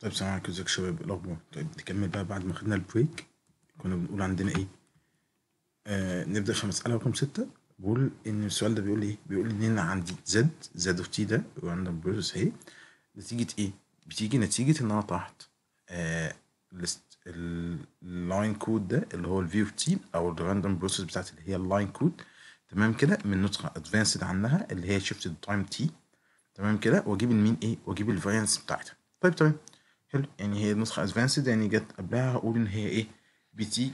طيب سلام عليكم ازيك شباب ايه الاخبار طيب نكمل بقى بعد ما خدنا البريك كنا بنقول عندنا ايه آه نبدا في مساله رقم ستة بقول ان السؤال ده بيقول ايه بيقول ان انا عندي زد زد اوف تي ده راندوم بروسس اهي نتيجه ايه بتيجي نتيجه ان انا طرحت آه اللاين كود ده اللي هو الفي اوف تي او الراندوم بروسس بتاعت اللي هي اللاين كود تمام كده من نسخه ادفانسد عنها اللي هي شيفتد تايم تي تمام كده واجيب المين ايه واجيب الفارينس بتاعتها طيب تمام طيب. حلو يعني هي نسخة ادفانسد يعني جت قبلها هقول ان هي ايه بي تي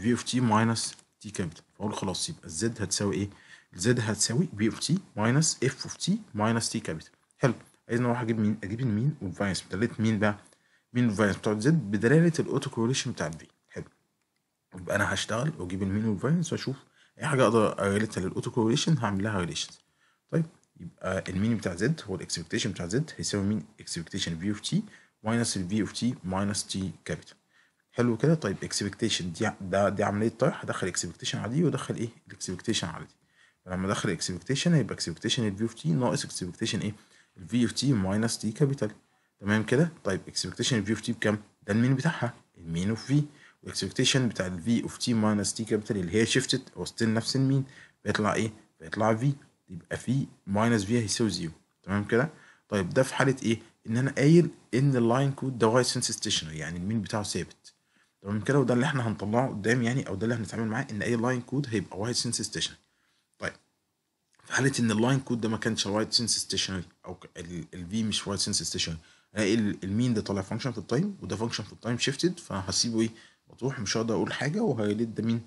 في اوف تي ماينس تي كابيتال فاقول خلاص يبقى الزد هتساوي ايه الزد هتساوي بي اوف تي ماينس اف اوف تي ماينس تي كابيتال حلو عايزني اروح اجيب مين اجيب المين والفاينس بدلت مين بقى مين والفاينس بتوع الزد بدلالة الاوتو كوريليشن بتاع الفي حلو يبقى انا هشتغل واجيب المين والفاينس واشوف اي حاجة اقدر اغيرتها للاوتو كوريليشن هعمل لها ريليشنز طيب يبقى المين بتاع زد هو الاكسبكتيشن بتاع زد هيساوي مين اكسبكتيشن في اوف تي ماينس الفي اوف تي ماينس تي كابيتال حلو كده طيب اكسبكتيشن دي ده دي عمليه طرح طيب، هدخل اكسبكتيشن على دي وادخل ايه الاكسبكتيشن على دي فلما ادخل اكسبكتيشن هيبقى اكسبكتيشن الفي اوف تي ناقص اكسبكتيشن ايه الفي اوف تي ماينس تي كابيتال تمام كده طيب اكسبكتيشن الفي اوف تي بكام ده المين بتاعها المين اوف في والاكسبكتيشن بتاع الفي اوف تي ماينس تي كابيتال اللي هي شيفتد هو ستيل نفس المين بيطلع ايه بيطلع في يبقى في ماينس في هيساوي زيرو تمام كده طيب ده في حاله ايه ان انا قايل ان اللاين كود ده وايد سنس ستيشنري يعني المين بتاعه ثابت تمام كده وده اللي احنا هنطلعه قدام يعني او ده اللي هنتعامل معاه ان اي لاين كود هيبقى وايد سنس ستيشنري طيب في حاله ان اللاين كود ده ما كانش وايد سنس ستيشنري او الفي مش وايد سنس ستيشنري الاقي المين ده طالع فانكشن في التايم وده فانكشن في التايم شيفتد فهسيبه ايه مطروح مش هقدر اقول حاجه وهيليد ده مين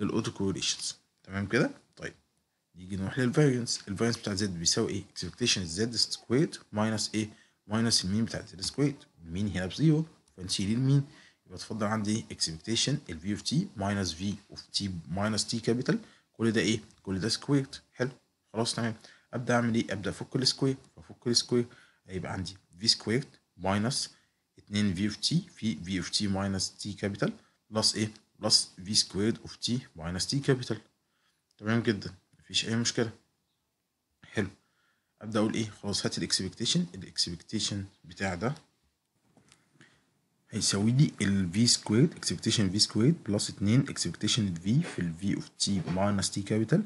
للاوتو كوريليشنز تمام كده طيب نيجي نروح للفاريانس الفاريانس بتاع زد بيساوي ايه اكسبكتيشن زد سكويرد ماينس ايه ماينس المين بتاعت السكوير المين هنا بزيرو فنشيل المين يبقى اتفضل عندي اكسبكتيشن في اوف تي ماينس في اوف تي ماينس تي كابيتال كل ده ايه؟ كل ده سكويرد حلو خلاص تمام ابدا اعمل ايه؟ ابدا افك السكوير فافك السكوير هيبقى عندي في سكويرد ماينس 2 في اوف تي في في اوف تي ماينس تي كابيتال بلس ايه؟ بلس في سكويرد اوف تي ماينس تي كابيتال تمام جدا مفيش اي مشكله ابدا اقول ايه خلاص هات الاكسبكتيشن الاكسبكتيشن بتاع ده هيساوي لي ال v سكويرد اكسبكتيشن v سكويرد بلس اتنين اكسبكتيشن v في ال v اوف t ماينس t كابيتال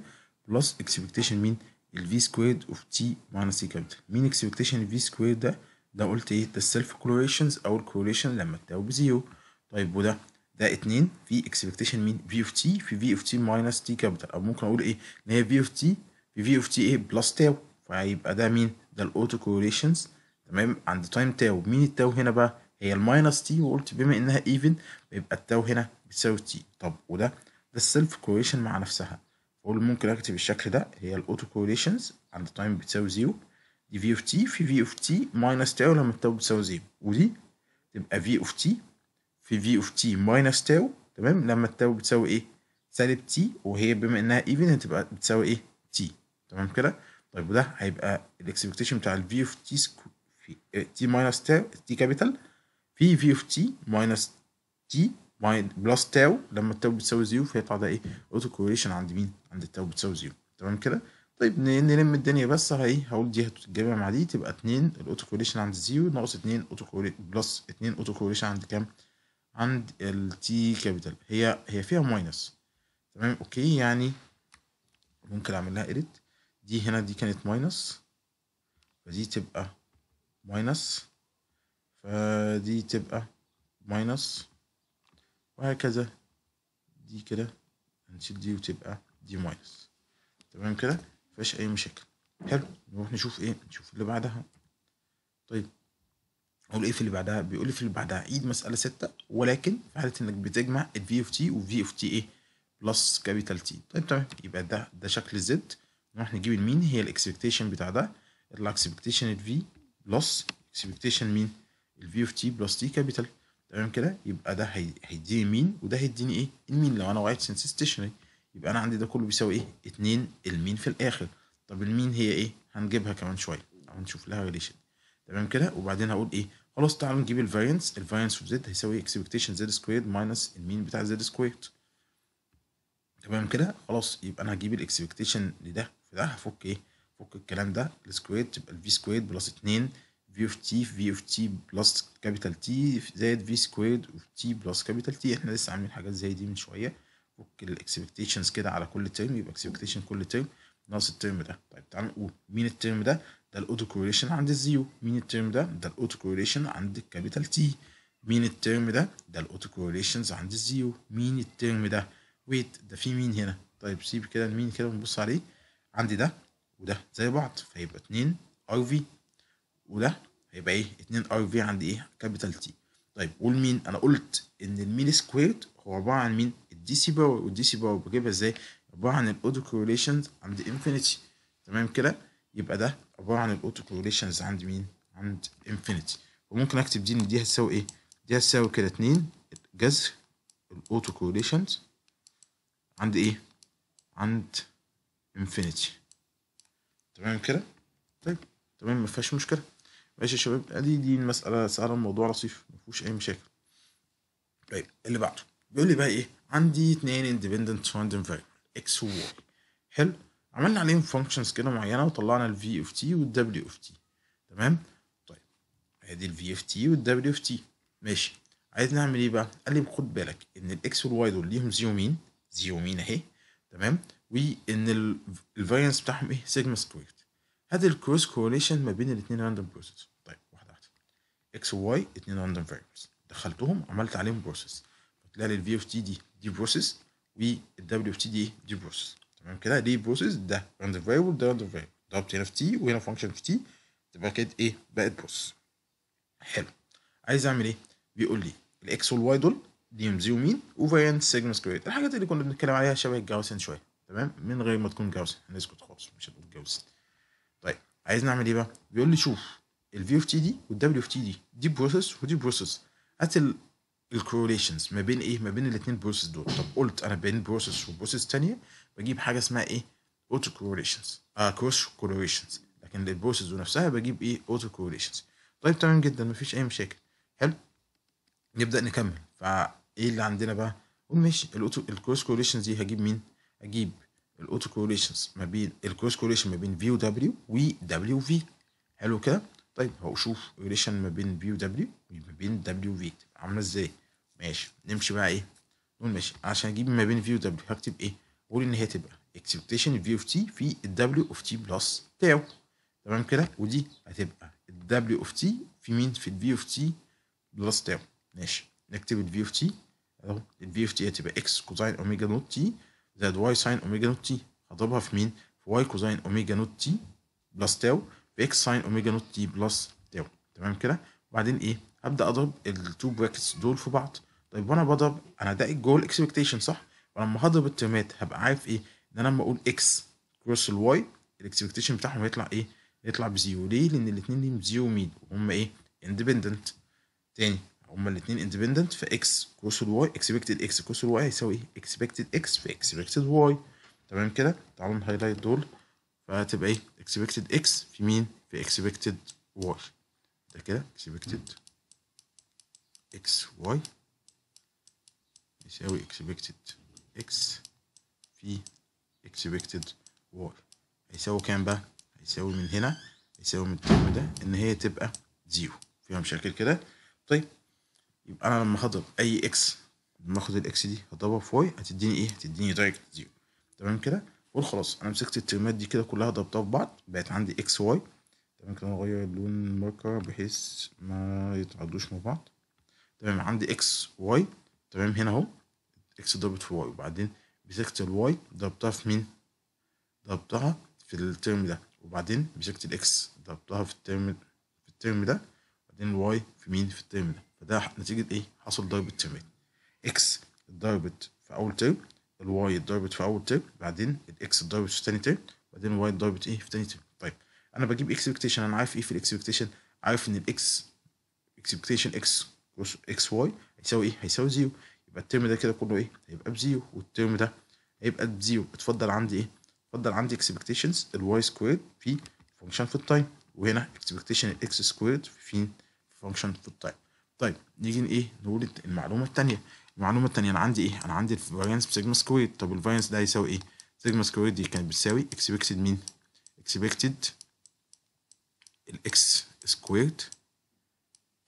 بلس اكسبكتيشن مين ال v سكويرد اوف t ماينس t كابيتال مين اكسبكتيشن ال v سكويرد ده ده قلت ايه ده السيلف كوريليشنز او الكوريليشن لما تساوي بزيرو طيب وده ده اتنين في اكسبكتيشن مين v اوف t في v اوف t ماينس t كابيتال او ممكن اقول ايه ان هي v اوف t في v اوف t ايه بلس تاو فهيبقى ده مين ده الاوتو كوريليشنز تمام عند تايم تاو مين التاو هنا بقى هي الماينس تي وقلت بما انها ايفن يبقى التاو هنا بتساوي تي طب وده ده السيلف كوريليشن مع نفسها فاقول ممكن اكتب الشكل ده هي الاوتو كوريليشنز عند تايم بتساوي زيرو دي في اوف تي في في اوف تي ماينس تاو لما التاو بتساوي زيرو ودي تبقى في اوف تي في في اوف تي ماينس تاو تمام لما التاو بتساوي ايه سالب تي وهي بما انها ايفن هتبقى بتساوي ايه تي تمام كده طيب وده هيبقى الاكسبكتيشن بتاع الفي اوف تي في تي ماينس تاو تي كابيتال في في اوف تي ماينس تي بلس تاو لما التاو بتساوي زيرو فيطلع ده ايه اوتو كوريشن عند مين عند التاو بتساوي زيرو تمام كده طيب نلم الدنيا بس هي هقول دي هتتجمع مع دي تبقى 2 الاوتو كوريشن عند زيرو ناقص 2 اوتو كوريليشن بلس 2 اوتو كوريشن عند كام عند التي كابيتال هي هي فيها ماينس تمام اوكي يعني ممكن اعمل لها اديت دي هنا دي كانت ماينس فدي تبقى ماينس فدي تبقى ماينس وهكذا دي كده هنشيل دي وتبقى دي ماينس تمام كده مفيش اي مشاكل حلو نروح نشوف ايه نشوف اللي بعدها طيب اقول ايه في اللي بعدها بيقول لي في اللي بعدها عيد مساله 6 ولكن في حاله انك بتجمع الفي اوف تي وفي اوف تي ايه بلس كابيتال تي طيب تمام يبقى ده ده شكل الزد نروح نجيب المين هي الاكسبكتيشن بتاع ده يطلع اكسبكتيشن الفي بلس اكسبكتيشن مين الفي اوف تي بلس تي كابيتال تمام كده يبقى ده هيديني مين وده هيديني ايه المين لو انا وقعت سنس ستيشنري يبقى انا عندي ده كله بيساوي ايه 2 المين في الاخر طب المين هي ايه هنجيبها كمان شويه او نشوف لها ريليشن تمام كده وبعدين هقول ايه خلاص تعالوا نجيب الفارينس الفارينس اوف زد هيساوي اكسبكتيشن زد سكويرد ماينس المين بتاع زد سكويرد تمام كده خلاص يبقى انا هجيب الاكسبكتيشن لده ده هفك ايه فك الكلام ده السكوير تبقى الفي سكوير بلس 2 في اوف تي في اوف تي بلس كابيتال تي زائد في سكوير اوف تي بلس كابيتال تي احنا لسه عاملين حاجات زي دي من شويه فك الاكسبكتيشنز كده على كل ترم يبقى اكسبكتيشن كل ترم ناقص الترم ده طيب تعال نقول مين الترم ده ده الاوتو كوريليشن عند الزيرو مين الترم ده ده الاوتو كوريليشن عند الكابيتال تي مين الترم ده ده الاوتو كوريليشنز عند الزيرو مين الترم ده ويت ده في مين هنا طيب سيب كده المين كده ونبص عليه عندي ده وده زي بعض فيبقى اتنين ار في وده هيبقى ايه اتنين ار في عندي ايه كابيتال تي طيب قول مين انا قلت ان المين سكويرد هو عباره عن مين الدي سي باور والدي سي باور بجيبها ازاي عباره عن الاوتو كورليشنز عند انفينيتي تمام كده يبقى ده عباره عن الاوتو كورليشنز عند مين عند انفينيتي وممكن اكتب دي ان دي هتساوي ايه دي هتساوي كده اتنين جذر الاوتو كورليشنز عند ايه عند انفينيتي تمام كده طيب تمام ما فيهاش مشكله ماشي يا شباب ادي دي المساله سهله الموضوع لطيف مفيهوش اي مشاكل طيب اللي بعده بيقول لي بقى ايه عندي اتنين اندبندنت راندوم فاريبل اكس وواي حلو عملنا عليهم فانكشنز كده معينه وطلعنا الفي اوف تي والدبليو اوف تي تمام طيب ادي الفي اوف تي والدبليو اوف تي ماشي عايز نعمل ايه بقى قال لي خد بالك ان الاكس والواي دول ليهم زيومين زيومين اهي تمام وان الفيرنس بتاعهم ايه سيجما سكويرد هذا الكروس كوريليشن ما بين الاثنين راندوم بروسيس طيب واحده واحده اكس وواي اثنين راندوم فيرنس دخلتهم عملت عليهم بروسيس فتلاقي لي الفي اوف تي دي دي بروسيس والدبليو اوف تي دي إيه؟ دي بروسيس تمام كده دي بروسيس ده راندوم فاريبل ده راندوم فاريبل ضربت هنا في تي وهنا فانكشن في تي تبقى كده ايه بقت بروسيس حلو عايز اعمل ايه بيقول لي الاكس والواي دول دي ام زيرو مين وفاريانس سيجما سكويرد الحاجات اللي كنا بنتكلم عليها شبه الجاوسين شويه تمام من غير ما تكون جاوسن هنسكت خالص مش هتقول جاوسن طيب عايز نعمل ايه بقى بيقول لي شوف الفي اوف تي دي والدبليو اوف تي دي دي بروسيس ودي بروسيس هات الكورليشنز ما بين ايه ما بين الاثنين بروسيس دول طب قلت انا بين بروسيس وبروسيس ثانيه بجيب حاجه اسمها ايه اوتو كورليشنز اه كروس كورليشنز لكن البروسيس نفسها بجيب ايه اوتو كورليشنز طيب تمام جدا مفيش اي مشاكل حلو نبدا نكمل فايه اللي عندنا بقى قول ماشي الاوتو الكروس كورليشنز دي هجيب مين اجيب الاوتو كوريليشنز ما بين الكروس كورليشن ما بين في ودبليو ودبليو في حلو كده طيب هشوف ريليشن ما بين في ودبليو وما بين دبليو في تبقى عامله ازاي ماشي نمشي بقى ايه نقول ماشي عشان اجيب ما بين في ودبليو هكتب ايه قول ان هي تبقى اكسبكتيشن في اوف تي في الدبليو اوف تي بلس تاو تمام كده ودي هتبقى الدبليو اوف تي في مين في الفي اوف تي بلس تاو ماشي نكتب الفي اوف تي اهو الفي اوف تي هتبقى اكس كوزاين اوميجا نوت تي زائد واي ساين اوميجا نوت تي هضربها في مين؟ في واي كوزاين اوميجا نوت تي بلس تاو في اكس ساين اوميجا نوت تي بلس تاو تمام كده وبعدين ايه؟ هبدا اضرب التو براكتس دول في بعض طيب وانا بضرب انا ده الجول اكسبكتيشن صح؟ ولما هضرب الترمات هبقى عارف ايه؟ ان انا لما اقول اكس كروس الواي الاكسبكتيشن بتاعهم هيطلع ايه؟ هيطلع بزيرو ليه؟ لان الاثنين ليهم زيرو مين وهم ايه؟ اندبندنت تاني هما الاثنين اندبندنت فاكس كوس الواي اكسبكتد اكس كوس الواي هيساوي ايه اكسبكتد اكس في اكسبكتد واي تمام كده تعالوا نهايلايت دول فهتبقى ايه اكسبكتد اكس في مين في اكسبكتد واي ده كده اكسبكتد اكس واي يساوي expected x في expected y هيساوي كام بقى؟ هيساوي من هنا هيساوي من الترم ده إن هي تبقى زيرو فيها مشاكل كده طيب يبقى انا لما هضرب اي اكس لما اخد الاكس دي هضربها في واي هتديني ايه هتديني دايركت زيرو تمام كده قول خلاص انا مسكت الترمات دي كده كلها ضربتها في بعض بقت عندي اكس واي تمام كده هغير لون الماركر بحيث ما يتعدوش مع بعض تمام عندي اكس واي تمام هنا اهو اكس ضربت في واي وبعدين مسكت الواي ضربتها في مين ضربتها في الترم ده وبعدين مسكت الاكس ضربتها في الترم في الترم ده وبعدين الواي في مين في الترم ده فده نتيجه ايه حصل ضرب التمرين. اكس اتضربت في اول ترم الواي اتضربت في اول ترم بعدين الاكس اتضربت في تاني ترم بعدين الواي اتضربت ايه في تاني ترم طيب انا بجيب اكسبكتيشن انا عارف ايه في الاكسبكتيشن عارف ان الاكس اكسبكتيشن اكس اكس واي هيساوي ايه هيساوي زيرو يبقى الترم ده كده كله ايه هيبقى بزيرو والترم ده هيبقى بزيرو اتفضل عندي ايه اتفضل عندي اكسبكتيشنز الواي سكويرد في فانكشن في التايم وهنا اكسبكتيشن الاكس سكويرد في فانكشن في التايم طيب نيجي ايه نقول المعلومه الثانيه المعلومه الثانيه انا عندي ايه انا عندي الفاريانس بسيجما سكوير طب الفاريانس ده هيساوي ايه سيجما سكوير دي كانت بتساوي اكسبكتد مين اكسبكتد الاكس سكوير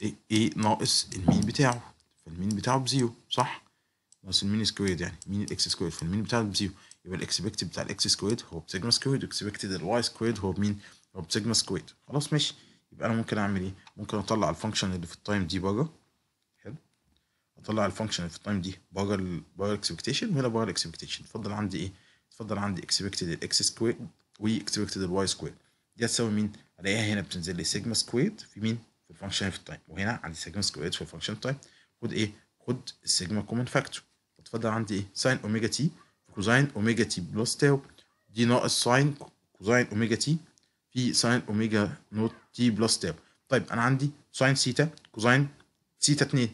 إيه؟, ايه ناقص المين بتاعه فالمين بتاعه بزيرو صح ناقص المين سكوير يعني مين الاكس سكوير فالمين بتاعه بزيرو يبقى الاكسبكتد بتاع الاكس سكوير هو بسيجما سكويرد واكسبكتد الواي سكوير هو بمين هو بسيجما سكوير خلاص ماشي يبقى انا ممكن اعمل ايه ممكن اطلع الفانكشن اللي في التايم دي باجا حلو اطلع الفانكشن اللي في التايم دي باجا باجا اكسبكتيشن وهنا باجا اكسبكتيشن اتفضل عندي ايه اتفضل عندي اكسبكتد الاكس سكوير وي اكسبكتد الواي سكوير دي هتساوي مين الاقيها هنا بتنزل لي سيجما سكوير في مين في الفانكشن في التايم وهنا عندي سيجما سكوير في الفانكشن تايم خد ايه خد السيجما كومن فاكتور اتفضل عندي ايه ساين اوميجا تي كوزين اوميجا تي بلس تاو دي ناقص ساين كوزين اوميجا تي في ساين اوميجا نوت تي بلس تاب طيب انا عندي ساين سيتا كوزاين سيتا 2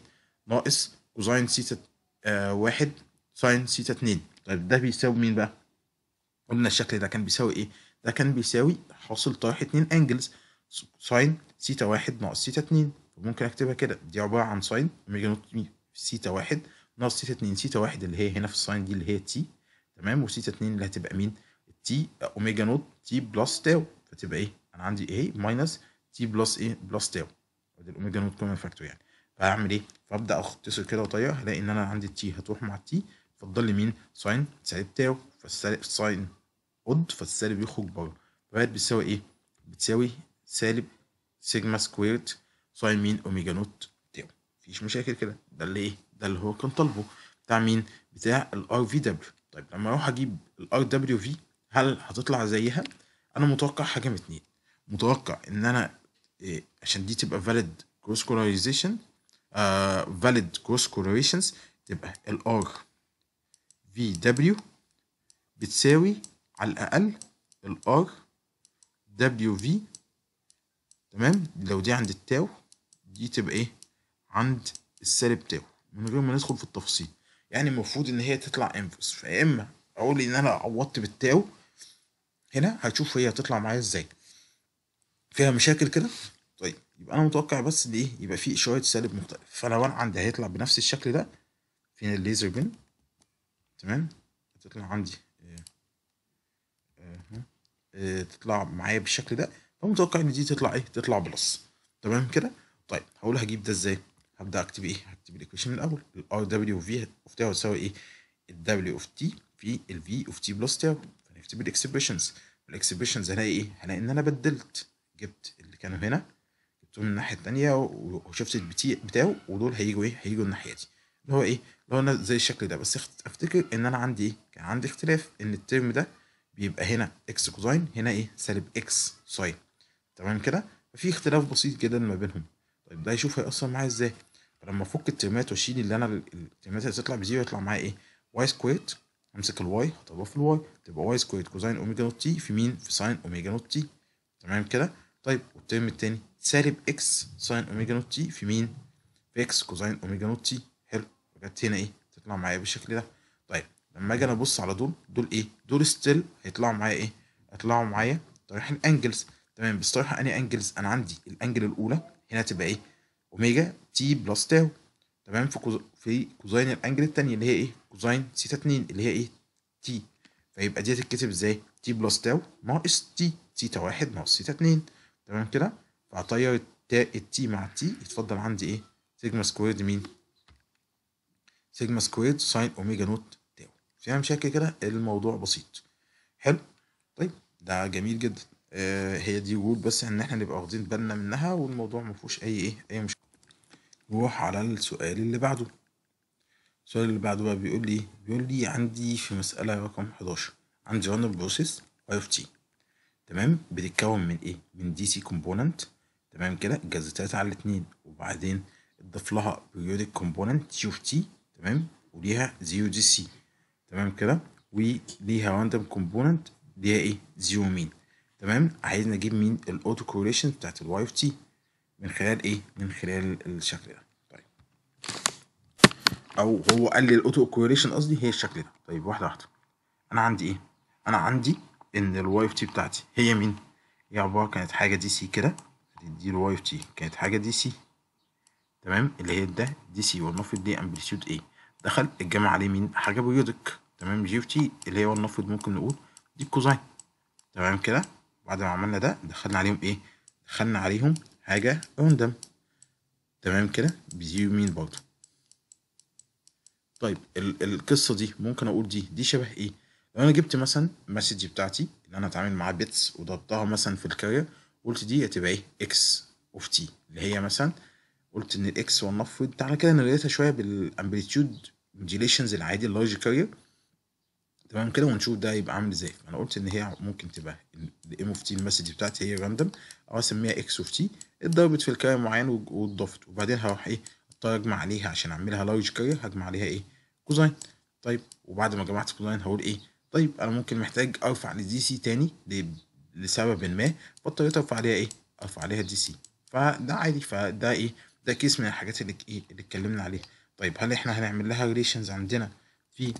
ناقص كوزاين سيتا 1 ساين سيتا 2 طيب ده بيساوي مين بقى قلنا الشكل ده كان بيساوي ايه ده كان بيساوي حاصل طرح اتنين انجلز ساين سيتا 1 ناقص سيتا 2 ممكن اكتبها كده دي عباره عن ساين اوميجا نوت سيتا 1 ناقص سيتا 2 سيتا 1 اللي هي هنا في الساين دي اللي هي تي تمام وسيتا 2 اللي هتبقى مين تي اوميجا نوت تي بلس تاو فتبقى ايه انا عندي ايه ماينس تي بلس ايه بلس تاو ودي الاوميجا نوت كومن فاكتور يعني فهعمل ايه فابدا اختصر كده واطير هلاقي ان انا عندي التي هتروح مع التي فتضل لي مين ساين سالب تاو فالسالب ساين اود فالسالب يخرج بره فهات بتساوي ايه بتساوي سالب سيجما سكويرد ساين مين اوميجا نوت تاو مفيش مشاكل كده ده اللي ايه ده اللي هو كان طالبه بتاع مين بتاع الار في دبليو طيب لما اروح اجيب الار دبليو في هل هتطلع زيها انا متوقع حاجه من اتنين متوقع ان انا إيه عشان دي تبقى valid cross correlation uh, valid cross correlations تبقى ال R v w بتساوي على الأقل ال R w v تمام لو دي عند التاو دي تبقى إيه عند السالب تاو من غير ما ندخل في التفصيل يعني المفروض إن هي تطلع انفرس فيا إما أقول إن أنا عوضت بالتاو هنا هتشوف هي هتطلع معايا ازاي فيها مشاكل كده طيب يبقى انا متوقع بس ان ايه يبقى في شويه سالب مختلف فلو انا عندي هيطلع بنفس الشكل ده فين الليزر بن تمام هتطلع عندي آه،, آه،, آه تطلع معايا بالشكل ده فمتوقع ان دي تطلع ايه تطلع بلس تمام كده طيب هقول هجيب ده ازاي هبدا اكتب ايه هكتب الايكويشن الاول الار دبليو إيه؟ في اوف تي هتساوي ايه الدبليو اوف تي في الفي اوف تي بلس تي اكتب الاكسبريشنز الاكسبريشنز هلاقي ايه هلاقي ان انا بدلت جبت اللي كانوا هنا جبتهم من الناحيه الثانيه وشفت بتاعه ودول هيجوا ايه هيجوا الناحيه دي اللي هو ايه اللي هو انا زي الشكل ده بس افتكر ان انا عندي ايه كان عندي اختلاف ان الترم ده بيبقى هنا اكس كوزاين هنا ايه سالب اكس ساين تمام كده ففي اختلاف بسيط جدا ما بينهم طيب ده يشوف هيأثر معايا ازاي فلما افك الترمات واشيل اللي انا الترمات اللي هتطلع بزيرو يطلع معايا ايه واي سكويرت امسك الواي هضربها في الواي تبقى واي سكويرد كوزين اوميجا نوت تي في مين في ساين اوميجا نوت تي تمام كده طيب والترم التاني سالب اكس ساين اوميجا نوت تي في مين في اكس كوزين اوميجا نوت تي حلو فجت هنا ايه تطلع معايا بالشكل ده طيب لما اجي انا ابص على دول دول ايه دول ستيل هيطلعوا معايا ايه هيطلعوا معايا طريح الانجلز تمام بس طريح انهي انجلز انا عندي الانجل الاولى هنا تبقى ايه اوميجا تي بلس تاو تمام في كوز... في كوزين الانجل الثانيه اللي هي ايه كوزين سيتا 2 اللي هي ايه تي فيبقى دي هتتكتب ازاي تي بلس تاو ناقص تي سيتا 1 ناقص سيتا 2 تمام كده فهطير التا التي مع تي يتفضل عندي ايه سيجما سكويرد مين سيجما سكويرد ساين اوميجا نوت تاو فيها مشاكل كده الموضوع بسيط حلو طيب ده جميل جدا آه هي دي رول بس ان احنا نبقى واخدين بالنا منها والموضوع ما فيهوش اي ايه اي مشكله نروح على السؤال اللي بعده السؤال اللي بعده بقى بيقول لي بيقول لي عندي في مسألة رقم 11 عندي random process i of t تمام بتتكون من ايه من دي سي component تمام كده جزتات على الاثنين وبعدين اضف لها periodic component t of t تمام وليها 0 دي سي تمام كده وليها random component ليها ايه 0 مين تمام عايزني اجيب مين الاوتو كورليشن بتاعت الواي اوف تي من خلال ايه من خلال الشكل ده طيب او هو قال لي الاوتو كوريشن قصدي هي الشكل ده طيب واحده واحده انا عندي ايه انا عندي ان الواي اوف تي بتاعتي هي مين هي عباره كانت حاجه دي سي كده دي الواي اوف تي كانت حاجه دي سي تمام اللي هي ده دي سي والنفط دي امبليتيود ايه دخل الجمع عليه مين حاجه بيودك تمام جي اوف تي اللي هي والنفط ممكن نقول دي كوزاين تمام كده بعد ما عملنا ده دخلنا عليهم ايه دخلنا عليهم حاجة on تمام كده بزيرو مين برضه طيب القصة دي ممكن أقول دي دي شبه إيه؟ لو أنا جبت مثلا مسج بتاعتي اللي أنا هتعامل معاها بيتس وضربتها مثلا في الكارير قلت دي هتبقى إيه؟ إكس أوف تي اللي هي مثلا قلت إن الإكس ونفرض تعالى كده نريتها شوية بالأمبليتيود موديليشنز العادي اللارج كارير تمام كده ونشوف ده يبقى عامل ازاي انا قلت ان هي ممكن تبقى الام اوف تي المسج بتاعتي هي راندوم او اسميها اكس اوف تي اتضربت في الكاري معين واتضافت وبعدين هروح ايه اضطر اجمع عليها عشان اعملها لارج كاري هجمع عليها ايه كوزاين طيب وبعد ما جمعت كوزاين هقول ايه طيب انا ممكن محتاج ارفع لدي سي تاني لسبب ما فاضطريت ارفع عليها ايه ارفع عليها دي سي فده عادي فده ايه ده كيس من الحاجات اللي ايه اللي اتكلمنا عليها طيب هل احنا هنعمل لها ريليشنز عندنا في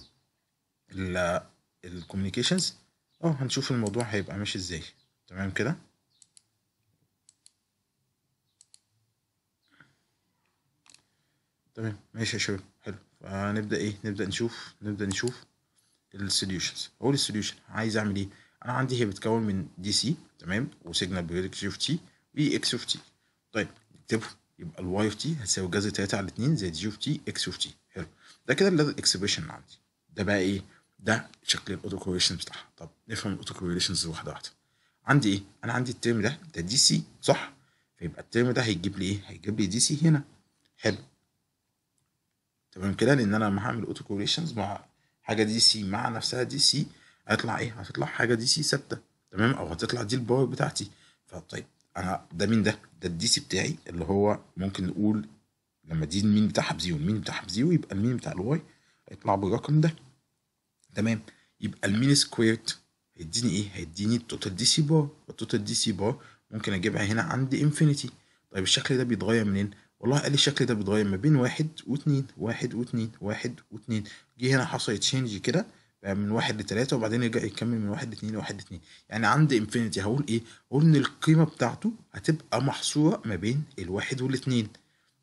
الكوميونيكيشنز اه هنشوف الموضوع هيبقى ماشي ازاي تمام كده تمام ماشي يا شباب حلو فنبدا ايه نبدا نشوف نبدا نشوف السوليوشنز اقول السوليوشن عايز اعمل ايه انا عندي هي بتكون من دي سي تمام وسيجنال بيولوجي اوف تي وي اكس اوف تي طيب نكتبهم يبقى الواي اوف تي هتساوي جذر 3 على 2 زائد جي اوف تي اكس اوف تي حلو ده كده الاكسبريشن عندي ده بقى ايه ده شكل الاوتو كوريليشن بتاعها طب نفهم الاوتو كوريليشنز واحده واحده عندي ايه انا عندي الترم ده ده دي سي صح فيبقى الترم ده هيجيب لي ايه هيجيب لي دي سي هنا حلو تمام كده لان انا لما هعمل اوتو كوريليشنز مع حاجه دي سي مع نفسها دي سي هيطلع ايه هتطلع حاجه دي سي ثابته تمام او هتطلع دي الباور بتاعتي فطيب انا ده مين ده ده الدي سي بتاعي اللي هو ممكن نقول لما دي المين بتاعها بزيرو المين بتاعها بزيرو يبقى المين بتاع الواي هيطلع بالرقم ده تمام يبقى المين سكويرت هيديني ايه هيديني التوتال دي سي بار التوتال دي سي بار ممكن اجيبها هنا عند انفينيتي طيب الشكل ده بيتغير منين والله قال لي الشكل ده بيتغير ما بين واحد واتنين واحد واتنين واحد واتنين جه هنا حصل تشينج كده بقى من واحد لتلاتة وبعدين يرجع يكمل من واحد لاتنين لواحد لاتنين يعني عند انفينيتي هقول ايه هقول ان القيمة بتاعته هتبقى محصورة ما بين الواحد والاتنين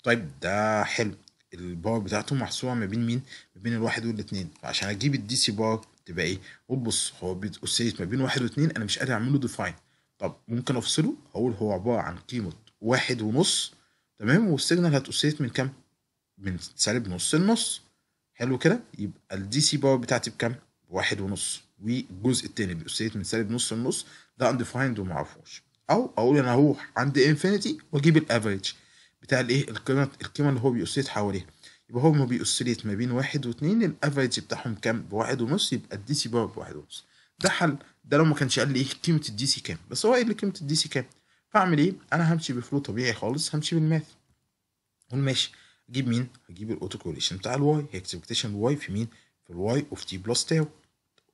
طيب ده حلو الباور بتاعته محصوره ما بين مين ما بين الواحد والاثنين فعشان اجيب الدي سي باور تبقى ايه وبص هو بيتقسيت ما بين واحد واثنين انا مش قادر اعمله ديفاين طب ممكن افصله هقول هو عباره عن قيمه واحد ونص تمام والسيجنال هتقسيت من كام من سالب نص النص حلو كده يبقى الدي سي باور بتاعتي بكام بواحد ونص والجزء التاني بيوسيليت من سالب نص النص ده انديفايند ومعرفوش او اقول انا هروح عند انفينيتي واجيب الافريج بتاع الايه القيمه القيمه اللي هو بيقصيت حواليها يبقى هو ما بيقصيت ما بين واحد واتنين الافريج بتاعهم كام بواحد ونص يبقى الدي سي باور بواحد ونص ده حل ده لو ما كانش قال لي ايه قيمه الدي سي كام بس هو قال لي قيمه الدي سي كام فاعمل ايه انا همشي بفلو طبيعي خالص همشي بالماث اقول ماشي اجيب مين اجيب الاوتو كورليشن بتاع الواي هي اكسبكتيشن الواي في مين في الواي اوف تي بلس تاو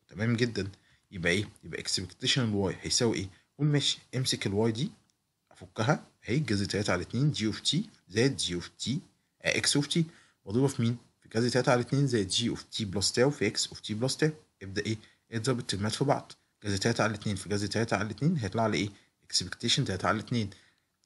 تمام جدا يبقى ايه يبقى اكسبكتيشن الواي هيساوي ايه قول ماشي امسك الواي دي فكها افكها هيتجاز تلاتة على اتنين جي اوف تي زائد جي اوف تي اكس اوف تي واضربها في مين؟ في جذر تلاتة على اتنين زائد جي اوف تي بلس تاو في اكس اوف تي بلس تاو ابدا ايه؟ اضرب الترمات في بعض جذر تلاتة على اتنين في جذر تلاتة على اتنين هيطلع لي ايه؟ اكسبكتيشن تلاتة على اتنين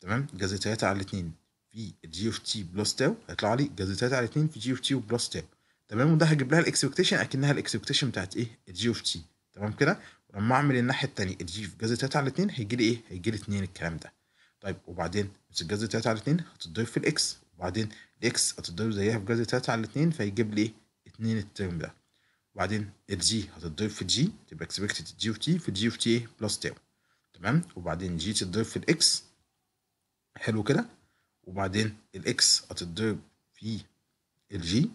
تمام؟ جذر تلاتة على اتنين في جي اوف تي بلس تاو هيطلع لي جذر تلاتة على اتنين في جي اوف تي وبلس تاو تمام وده هجيب لها الاكسبكتيشن اكنها الاكسبكتيشن بتاعت ايه؟ جي اوف تي تمام كده؟ ولما اعمل الناحيه الثانيه الجي في جذر تلاتة على اتنين هيجي لي ايه؟ هيجي لي اتنين الكلام ده طيب وبعدين نفس الجزء 3 على 2 هتتضرب في الاكس وبعدين الاكس هتتضرب زيها في جذر 3 على 2 فيجيب لي 2 الترم ده وبعدين الجي هتتضرب في جي تبقى اكسبكتد جي اوف تي في جي اوف تي ايه بلس تيرم تمام وبعدين جي تتضرب في الاكس حلو كده وبعدين الاكس هتتضرب في الجي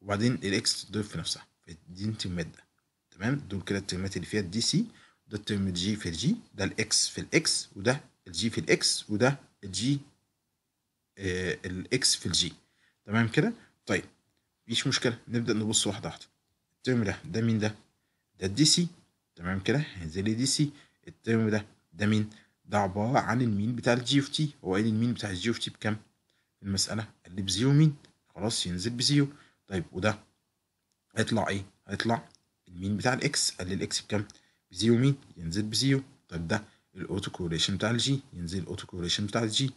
وبعدين الاكس تتضرب في نفسها فدي الترمات ده تمام دول كده الترمات اللي فيها الدي سي ده الترم جي في الجي ده الاكس في الاكس وده الجي في الاكس وده الجي آه، الاكس في الجي تمام كده طيب مفيش مشكله نبدا نبص واحده واحده الترم ده ده مين ده ده الدي سي تمام كده هينزل لي دي سي الترم ده ده مين ده عباره عن المين بتاع الجي اوف تي هو قال المين بتاع الجي اوف تي بكام المساله قال لي بزيرو مين خلاص ينزل بزيرو طيب وده هيطلع ايه هيطلع المين بتاع الاكس قال لي الاكس بكام بزيرو مين ينزل بزيرو طيب ده الاوتو كوريليشن بتاع الجي ينزل الاوتو كوريليشن بتاع الجي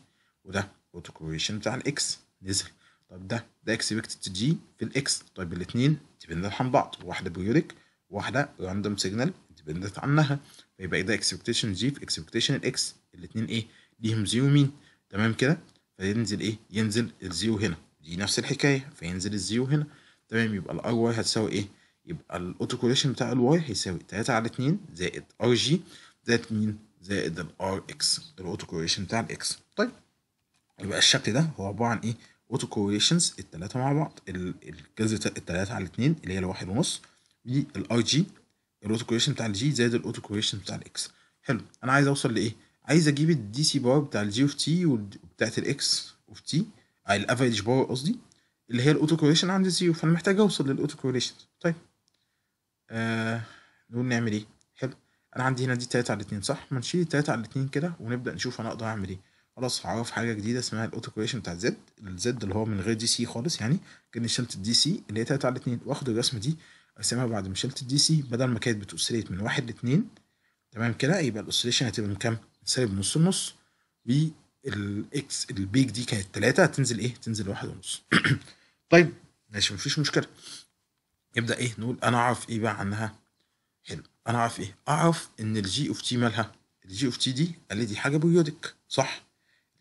وده الاوتو كوريليشن بتاع الاكس نزل طب ده ده اكسبكتد جي في الاكس طيب الاثنين ديبندنت عن بعض واحده بيوريك واحده راندوم سيجنال ديبندنت عنها فيبقى إيه ده اكسبكتيشن جي في اكسبكتيشن الاكس الاثنين ايه ليهم زيرو مين تمام كده فينزل ايه ينزل الزيرو هنا دي نفس الحكايه فينزل الزيرو هنا تمام يبقى الار واي هتساوي ايه يبقى الاوتو كوريليشن بتاع الواي هيساوي 3 على 2 زائد ار جي زائد مين زائد الار اكس الاوتو كوريشن بتاع الاكس طيب يبقى الشكل ده هو عباره عن ايه اوتو كوريشنز الثلاثه مع بعض الجذر الثلاثه على الاثنين اللي هي الواحد ونص والار جي الاوتو كوريشن بتاع الجي زائد الاوتو كوريشن بتاع الاكس حلو انا عايز اوصل لايه عايز اجيب الدي سي بار بتاع الجي اوف تي وبتاعه الاكس اوف تي الافريج بار قصدي اللي هي الاوتو كوريشن عند زيرو فانا محتاج اوصل للاوتو كوريشن طيب آه نقول نعمل ايه انا عندي هنا دي تلاتة على اتنين صح ما نشيل التلاتة على اتنين كده ونبدا نشوف انا اقدر اعمل ايه خلاص هعرف حاجه جديده اسمها الاوتو الاوتوكوليشن بتاع زد الزد اللي هو من غير دي سي خالص يعني كاني شلت الدي سي اللي هي تلاتة على اتنين واخد الرسمه دي اقسمها بعد ما شلت الدي سي بدل ما كانت بتوسيليت من واحد لاتنين تمام كده يبقى الاوسليشن هتبقى من كام؟ سالب نص النص والاكس البيك دي كانت تلاتة هتنزل ايه؟ تنزل 1 ونص طيب ماشي مفيش مشكله نبدا ايه نقول انا اعرف ايه بقى عنها حلو انا اعرف ايه اعرف ان الجي اوف تي مالها الجي اوف تي دي قال لي دي حاجه بيريودك صح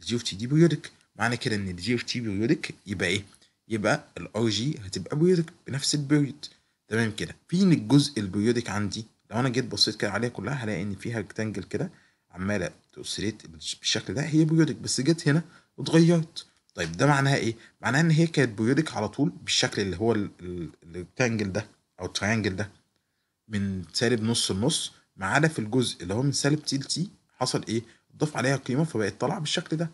الجي اوف تي دي بيريودك معنى كده ان الجي اوف تي بيريودك يبقى ايه يبقى الار جي هتبقى بيريودك بنفس البيريود تمام كده فين الجزء البيريودك عندي لو انا جيت بصيت كده عليها كلها هلاقي ان فيها ريكتانجل كده عماله توسليت بالشكل ده هي بيريودك بس جت هنا واتغيرت طيب ده معناها ايه معناها ان هي كانت بيريودك على طول بالشكل اللي هو الريكتانجل ده او التريانجل ده من سالب نص النص ما عدا في الجزء اللي هو من سالب تي تي حصل ايه؟ ضاف عليها قيمه فبقت طالعه بالشكل ده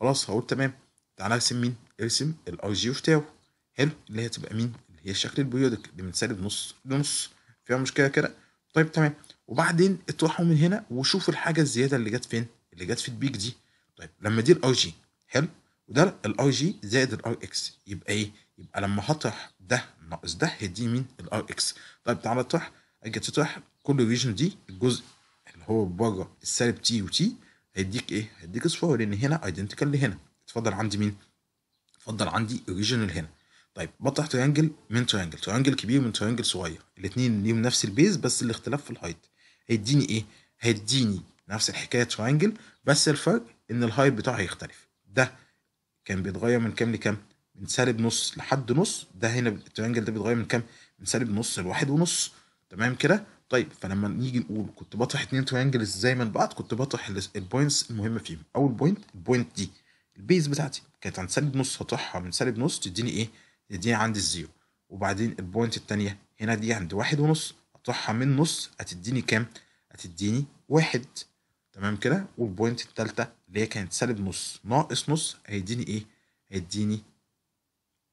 خلاص هقول تمام تعالى ارسم مين؟ ارسم الاي جي اوف تاو حلو اللي هي تبقى مين؟ اللي هي الشكل البيودك اللي من سالب نص لنص فيها مشكله كده طيب تمام وبعدين اطرحوا من هنا وشوف الحاجه الزياده اللي جت فين؟ اللي جت في البيك دي طيب لما دي الاي جي حلو وده الاي جي زائد الاي اكس يبقى ايه؟ يبقى لما هطرح ده ناقص ده هيديني مين؟ الاي اكس طيب تعالى اطرح اجي تطرح كل ريجن دي الجزء اللي هو بره السالب تي وتي هيديك ايه؟ هيديك اصفار لان هنا ايدنتيكال لهنا اتفضل عندي مين؟ اتفضل عندي الريجن هنا طيب بطرح ترينجل من ترينجل ترينجل كبير من ترينجل صغير الاثنين ليهم نفس البيز بس الاختلاف في الهايت هيديني ايه؟ هيديني نفس الحكايه ترينجل بس الفرق ان الهايت بتاعه هيختلف ده كان بيتغير من كام لكام؟ من سالب نص لحد نص ده هنا الترينجل ده بيتغير من كام؟ من سالب نص لواحد ونص تمام كده طيب فلما نيجي نقول كنت بطرح اتنين تريانجل ازاي من بعض كنت بطرح البوينتس المهمه فيهم اول بوينت البوينت دي البيز بتاعتي كانت عند سالب نص هطرحها من سالب نص تديني ايه تديني عندي الزيرو وبعدين البوينت الثانيه هنا دي عند واحد ونص هطرحها من نص هتديني كام هتديني واحد تمام كده والبوينت الثالثه اللي هي كانت سالب نص ناقص نص هيديني ايه هيديني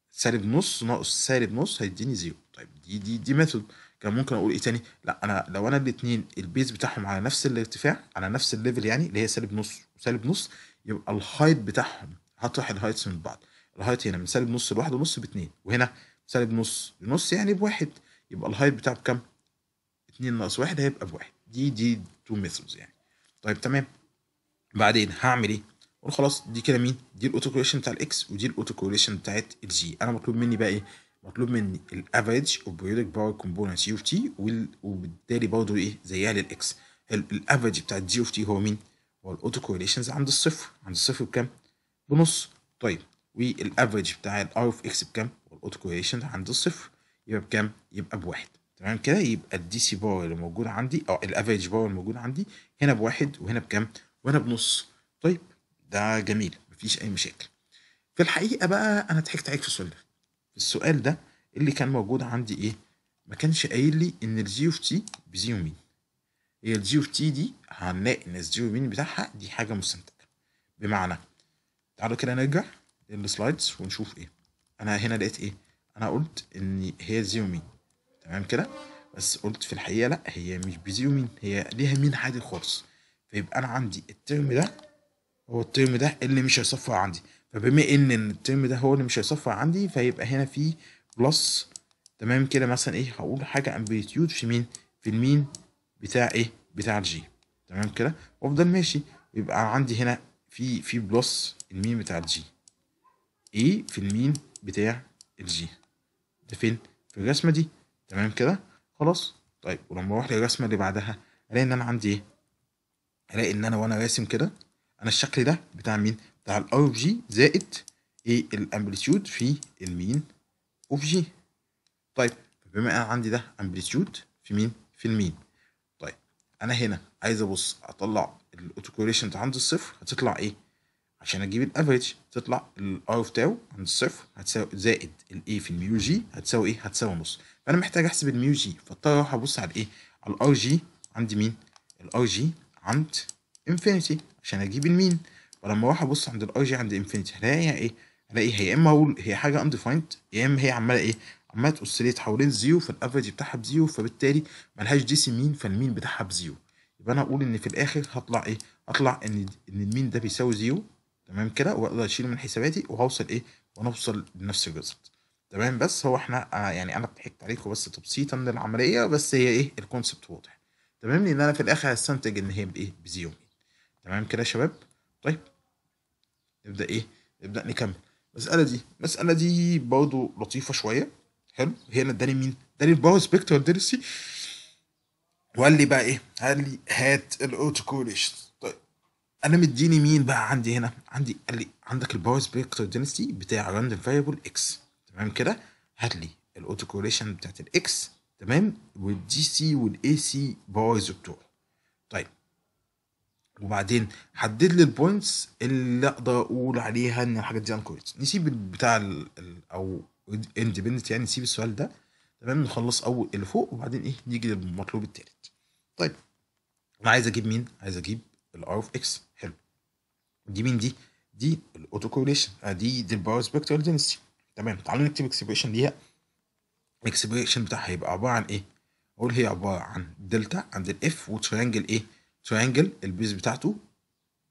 سالب نص ناقص سالب نص هيديني زيرو طيب دي دي دي ميثود كان ممكن اقول ايه تاني لا انا لو انا الاثنين البيز بتاعهم على نفس الارتفاع على نفس الليفل يعني اللي هي سالب نص وسالب نص يبقى الهايت بتاعهم هطرح الهايتس من بعض الهايت هنا من سالب نص لواحد ونص باتنين وهنا سالب نص لنص يعني بواحد يبقى الهايت بتاعه بكام؟ اتنين ناقص واحد هيبقى بواحد دي دي تو ميثودز يعني طيب تمام بعدين هعمل ايه؟ اقول خلاص دي كده مين؟ دي الاوتو كوريشن بتاع الاكس ودي الاوتو كوريشن بتاعت الجي انا مطلوب مني بقى ايه؟ مطلوب مني الافريج اوف بيريودك باور كومبوننت جي اوف تي وبالتالي برضه ايه زيها للاكس حلو الافريج بتاع جي اوف تي هو مين؟ هو الاوتو كورليشنز عند الصفر عند الصفر بكام؟ بنص طيب والافريج بتاع الار اوف اكس بكام؟ والاوتو كورليشنز عند الصفر يبقى بكام؟ يبقى بواحد تمام كده يبقى الدي سي باور اللي موجود عندي او الافريج باور الموجود عندي هنا بواحد وهنا بكام؟ وهنا بنص طيب ده جميل مفيش اي مشاكل في الحقيقه بقى انا ضحكت عليك في السؤال ده السؤال ده اللي كان موجود عندي ايه ما كانش قايل لي ان الجي اوف تي بزي يمين هي الجي اوف تي دي هنلاقي ان الجي يمين بتاعها دي حاجه مستنتجه بمعنى تعالوا كده نرجع للسلايدز ونشوف ايه انا هنا لقيت ايه انا قلت ان هي زي يمين تمام كده بس قلت في الحقيقه لا هي مش بزي يمين هي ليها مين عادي خالص فيبقى انا عندي الترم ده هو الترم ده اللي مش هيصفر عندي فبما ان الترم ده هو اللي مش هيصفر عندي فهيبقى هنا في بلس تمام كده مثلا ايه هقول حاجه امبليتيود في مين في المين بتاع ايه بتاع الجي تمام كده وافضل ماشي يبقى عندي هنا في في بلس المين بتاع الجي ايه في المين بتاع الجي ده فين في الرسمه دي تمام كده خلاص طيب ولما اروح للرسمه اللي بعدها الاقي ان انا عندي ايه الاقي ان انا وانا راسم كده انا الشكل ده بتاع مين بتاع الاي اوف جي زائد ايه الامبليتيود في المين اوف جي طيب بما انا عندي ده امبليتيود في مين في المين طيب انا هنا عايز ابص اطلع الاوتو كوريليشن عند الصفر هتطلع ايه عشان اجيب الافريج تطلع الاي اوف تاو عند الصفر هتساوي زائد الاي في الميو جي هتساوي ايه هتساوي نص فانا محتاج احسب الميو جي فاضطر اروح ابص على ايه على الار جي عند مين الار جي عند انفينيتي عشان اجيب المين فلما اروح ابص عند الاي جي عند انفينيتي هلاقيها ايه؟ هلاقي هي يا اما اقول هي حاجه انديفايند يا اما هي عماله ايه؟ عماله تاوسيليت حوالين زيرو فالافرج بتاعها بزيرو فبالتالي ملهاش دي سي مين فالمين بتاعها بزيرو يبقى انا اقول ان في الاخر هطلع ايه؟ هطلع ان ان المين ده بيساوي زيرو تمام كده واقدر اشيله من حساباتي وهوصل ايه؟ ونوصل لنفس الريزلت تمام بس هو احنا آه يعني انا ضحكت عليكم بس تبسيطا للعمليه بس هي ايه؟ الكونسبت واضح تمام لان انا في الاخر هستنتج ان هي بايه؟ بزيرو تمام كده يا شباب؟ طيب نبدا ايه نبدا نكمل المساله دي المساله دي برضه لطيفه شويه حلو هنا اداني مين اداني الباور سبيكتر ديرسي وقال لي بقى ايه قال لي هات الاوتوكوليشن طيب انا مديني مين بقى عندي هنا عندي قال لي عندك الباور سبيكتر دينستي بتاع راندوم فاريبل اكس تمام كده هات لي الاوتو كوريشن بتاعت الاكس تمام والدي سي والاي سي باورز بتوعه طيب وبعدين حدد لي البوينتس اللي اقدر اقول عليها ان الحاجات دي انكورت نسيب بتاع الـ او اندبندنت يعني نسيب السؤال ده تمام نخلص اول اللي فوق وبعدين ايه نيجي للمطلوب التالت طيب انا عايز اجيب مين عايز اجيب الار اوف اكس حلو دي مين دي دي الاوتو آه، كورليشن دي دي الباور سبيكترال دنسيتي تمام تعالوا نكتب اكسبريشن ليها الاكسبريشن بتاعها هيبقى عباره عن ايه اقول هي عباره عن دلتا عند الاف وترينجل ايه تريانجل البيز بتاعته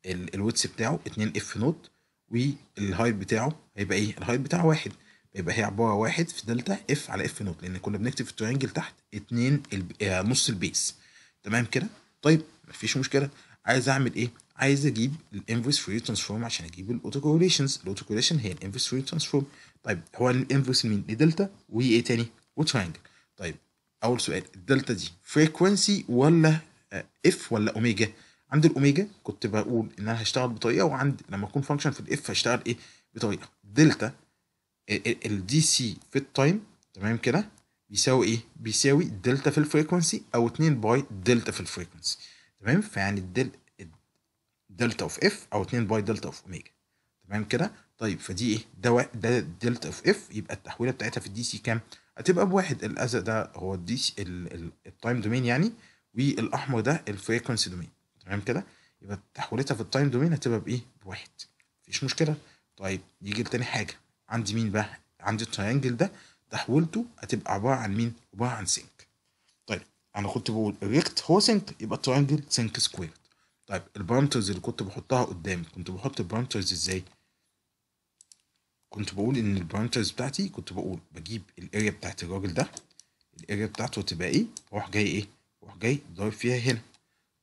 الويتس بتاعه 2 اف نوت والهايت بتاعه هيبقى ايه الهايت بتاعه واحد يبقى هي عباره واحد في دلتا اف على اف نوت لان كنا بنكتب في التريانجل تحت 2 الب... آه نص البيس تمام كده طيب مفيش مشكله عايز اعمل ايه عايز اجيب الانفرس فوري ترانسفورم عشان اجيب الاوتو كورليشنز الاوتو كورليشن هي الانفرس فوري ترانسفورم طيب هو الانفرس مين لدلتا وايه تاني وتريانجل طيب اول سؤال الدلتا دي فريكونسي ولا اف آه، ولا اوميجا عند الاوميجا كنت بقول ان انا هشتغل بطريقه وعند لما اكون فانكشن في الاف هشتغل ايه بطريقه دلتا الدي سي في التايم تمام كده بيساوي ايه بيساوي دلتا في الفريكونسي او 2 باي دلتا في الفريكونسي تمام فيعني الدل دلتا اوف اف او 2 باي دلتا اوف اوميجا تمام كده طيب فدي ايه ده ده دلتا اوف اف يبقى التحويله بتاعتها في الدي سي كام هتبقى بواحد الاذى ده هو الدي سي التايم دومين يعني والاحمر ده الفريكونسي دومين تمام كده يبقى تحولتها في التايم دومين هتبقى بايه بواحد مفيش مشكله طيب نيجي لتاني حاجه عندي مين بقى عندي التريانجل ده تحولته هتبقى عباره عن مين عباره عن سينك طيب انا كنت بقول الريكت هو سينك يبقى التريانجل سينك سكوير طيب البرامترز اللي كنت بحطها قدام كنت بحط البرامترز ازاي كنت بقول ان البرامترز بتاعتي كنت بقول بجيب الاريا بتاعت الراجل ده الاريا بتاعته هتبقى ايه واروح جاي ايه وراح جاي ضارب فيها هنا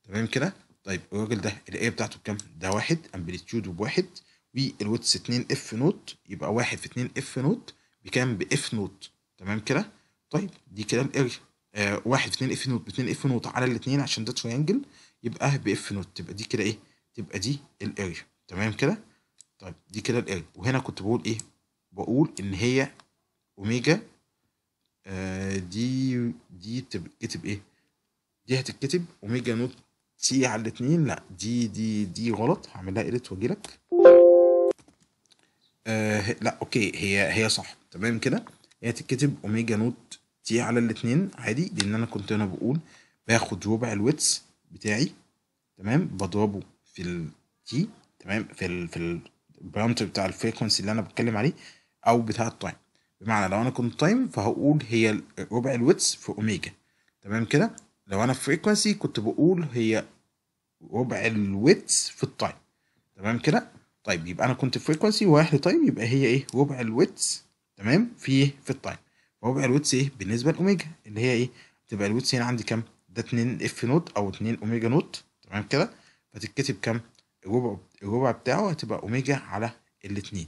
تمام كده طيب الراجل ده الايه بتاعته بكام ده واحد امبليتيود بواحد والوتس 2 اف نوت يبقى واحد في 2 اف نوت بكام باف نوت تمام كده طيب دي كده الاريا آه واحد في 2 اف نوت ب 2 اف نوت على الاثنين عشان ده تريانجل يبقى باف نوت تبقى دي كده ايه تبقى دي الاريا تمام كده طيب دي كده الاريا وهنا كنت بقول ايه بقول ان هي اوميجا آه دي دي إيه تبقى ايه دي هتتكتب وميجا نوت تي على الاثنين لا دي دي دي غلط هعملها ايديت واجي لك آه لا اوكي هي هي صح تمام كده هي تتكتب اوميجا نوت تي على الاثنين عادي لان انا كنت انا بقول باخد ربع الويتس بتاعي تمام بضربه في التي تمام في الـ في البرامتر بتاع الفريكونسي اللي انا بتكلم عليه او بتاع التايم بمعنى لو انا كنت تايم فهقول هي ربع الويتس في اوميجا تمام كده لو انا فريكوانسي كنت بقول هي ربع الويت في التايم تمام كده طيب يبقى انا كنت فريكوانسي ورايح لتايم يبقى هي ايه ربع الويت تمام في ايه في التايم ربع الويت ايه بالنسبه لاوميجا اللي هي ايه تبقى الويت هنا عندي كام ده 2 اف نوت او 2 اوميجا نوت تمام كده فتتكتب كام الربع الربع بتاعه هتبقى اوميجا على الاثنين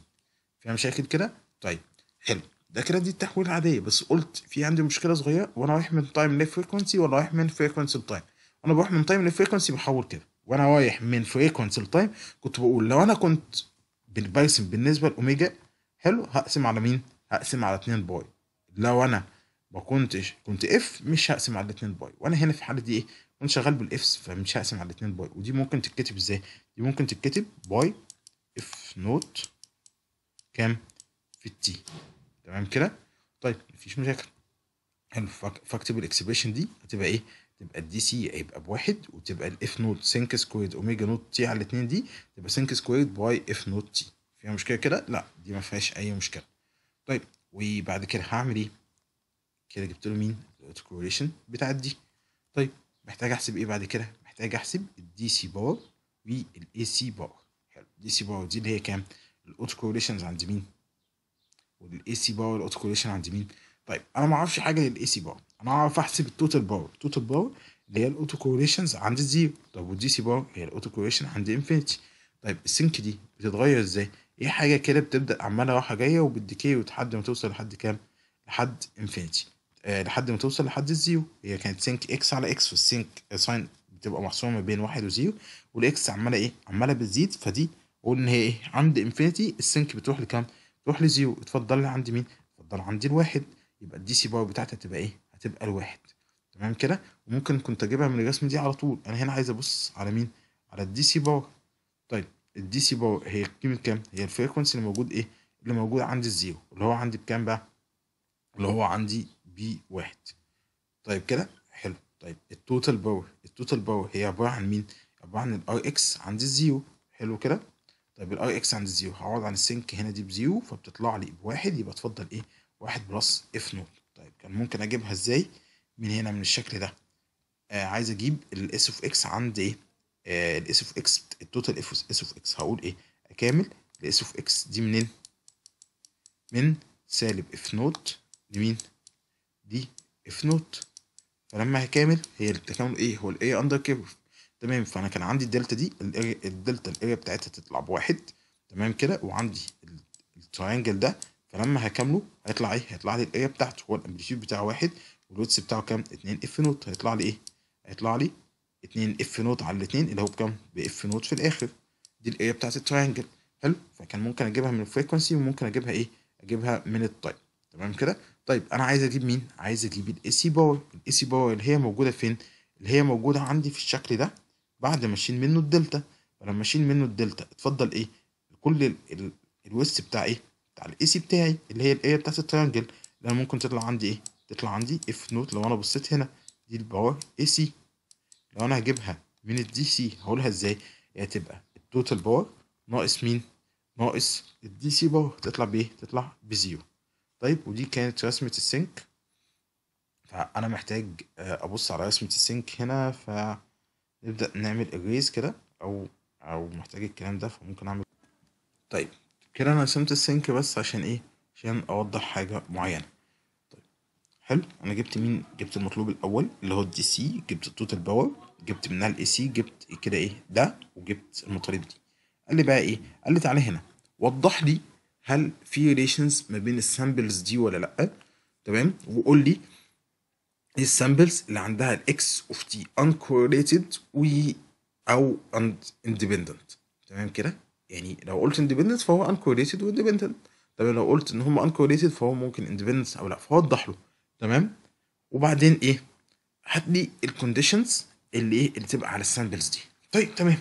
فيها مشاكل كده طيب حلو ده كده دي التحويل العاديه بس قلت في عندي مشكله صغيره وانا رايح من تايم لفريكونسي ولا رايح من فريكونسي لتايم انا بروح من تايم لفريكونسي بحول كده وانا رايح من فريكونسي لتايم كنت بقول لو انا كنت برسم بالنسبه لاوميجا حلو هقسم على مين هقسم على 2 باي لو انا ما كنتش كنت اف مش هقسم على 2 باي وانا هنا في الحاله دي ايه كنت شغال بالافس فمش هقسم على 2 باي ودي ممكن تتكتب ازاي دي ممكن تتكتب باي اف نوت كام في التي تمام كده طيب مفيش مشاكل حلو فاكتب الاكسبريشن دي هتبقى ايه تبقى الدي سي هيبقى بواحد وتبقى الاف نوت سينك سكويرد اوميجا نوت تي على الاثنين دي تبقى سينك سكويرد باي اف نوت تي فيها مشكله كده لا دي ما فيهاش اي مشكله طيب وبعد كده هعمل ايه كده جبت له مين الكوريليشن بتاع دي طيب محتاج احسب ايه بعد كده محتاج احسب الدي سي باور والاي سي باور حلو الدي سي باور دي اللي هي كام الاوتو كوريليشنز عند مين والاي سي باور اوتوكوليشن عند مين طيب انا ما اعرفش حاجه للاي سي باور انا اعرف احسب التوتال باور التوتال باور اللي هي الاوتوكوليشنز عند الزيرو طب والدي سي باور هي الاوتوكوليشن عند انفينيتي طيب السنك دي بتتغير ازاي ايه حاجه كده بتبدا عماله رايحه جايه وبالديكي لحد ما توصل لحد كام لحد انفينيتي آه لحد ما توصل لحد الزيرو هي كانت سنك اكس على اكس والسنك ساين بتبقى محصوره ما بين واحد وزيرو والاكس عماله ايه عماله بتزيد فدي ان هي ايه عند انفينيتي السنك بتروح لكام تروح لزيرو اتفضل لي عند مين؟ اتفضل عندي الواحد يبقى الدي سي باور بتاعتي هتبقى ايه؟ هتبقى الواحد تمام كده وممكن كنت اجيبها من الرسم دي على طول انا هنا عايز ابص على مين؟ على الدي سي باور طيب الدي سي باور هي قيمه كام؟ هي الفريكونسي اللي موجود ايه؟ اللي موجود عند الزيرو اللي هو عندي بكام بقى؟ اللي هو عندي بي واحد طيب كده حلو طيب التوتال باور التوتال باور هي عباره عن مين؟ عباره عن الار اكس عند الزيرو حلو كده طيب الاي اكس عند الزيرو هقعد عن السنك هنا دي بزيرو فبتطلع لي بواحد يبقى اتفضل ايه واحد بلس اف نوت طيب كان ممكن اجيبها ازاي من هنا من الشكل ده آه عايز اجيب الاس اوف اكس عند ايه آه الاس اوف اكس التوتال اس اوف اكس هقول ايه اكامل الاس اوف اكس دي منين من سالب اف نوت لمين دي اف نوت فلما هكامل هي التكامل ايه هو الاي اندر كيرف تمام فانا كان عندي الدلتا دي الدلتا الاريا بتاعتها تطلع بواحد تمام كده وعندي التراينجل ده فلما هكمله هيطلع ايه؟ هيطلع لي الاريا بتاعته هو الامبليتيود بتاعه واحد والويتس بتاعه كام؟ 2 اف نوت هيطلع لي ايه؟ هيطلع لي 2 اف نوت على الاثنين اللي هو بكام؟ باف نوت في الاخر دي الاريا بتاعت التراينجل حلو فكان ممكن اجيبها من الفريكونسي وممكن اجيبها ايه؟ اجيبها من التايب تمام كده؟ طيب انا عايز اجيب مين؟ عايز اجيب الاي سي باور الاي سي باور اللي هي موجوده فين؟ اللي هي موجوده عندي في الشكل ده بعد ما منه الدلتا فلما اشيل منه الدلتا اتفضل ايه كل ال... ال... الويست بتاع ايه بتاع الاي سي بتاعي اللي هي الاريا بتاعت الترانجل اللي ممكن تطلع عندي ايه تطلع عندي اف نوت لو انا بصيت هنا دي الباور اي سي لو انا هجيبها من الدي سي هقولها ازاي هي تبقى التوتال باور ناقص مين ناقص الدي سي باور تطلع بايه تطلع بزيرو طيب ودي كانت رسمه السنك فانا محتاج آه، ابص على رسمه السنك هنا ف نبدأ نعمل اريز كده أو أو محتاج الكلام ده فممكن أعمل طيب كده أنا رسمت السنك بس عشان إيه عشان أوضح حاجة معينة طيب حلو أنا جبت مين جبت المطلوب الأول اللي هو الدي سي جبت التوتال باور جبت منها الاي سي جبت كده إيه ده وجبت المطالب دي قال لي بقى إيه قال لي تعالى هنا وضح لي هل في ريليشنز ما بين السامبلز دي ولا لأ تمام وقول لي دي السامبلز اللي عندها الاكس اوف تي uncorrelated و او اندبندنت تمام كده يعني لو قلت اندبندنت فهو و اندبندنت طب لو قلت ان هم uncorrelated فهو ممكن اندبندنت او لا فوضح له تمام وبعدين ايه هات لي الكونديشنز اللي ايه اللي تبقى على السامبلز دي طيب تمام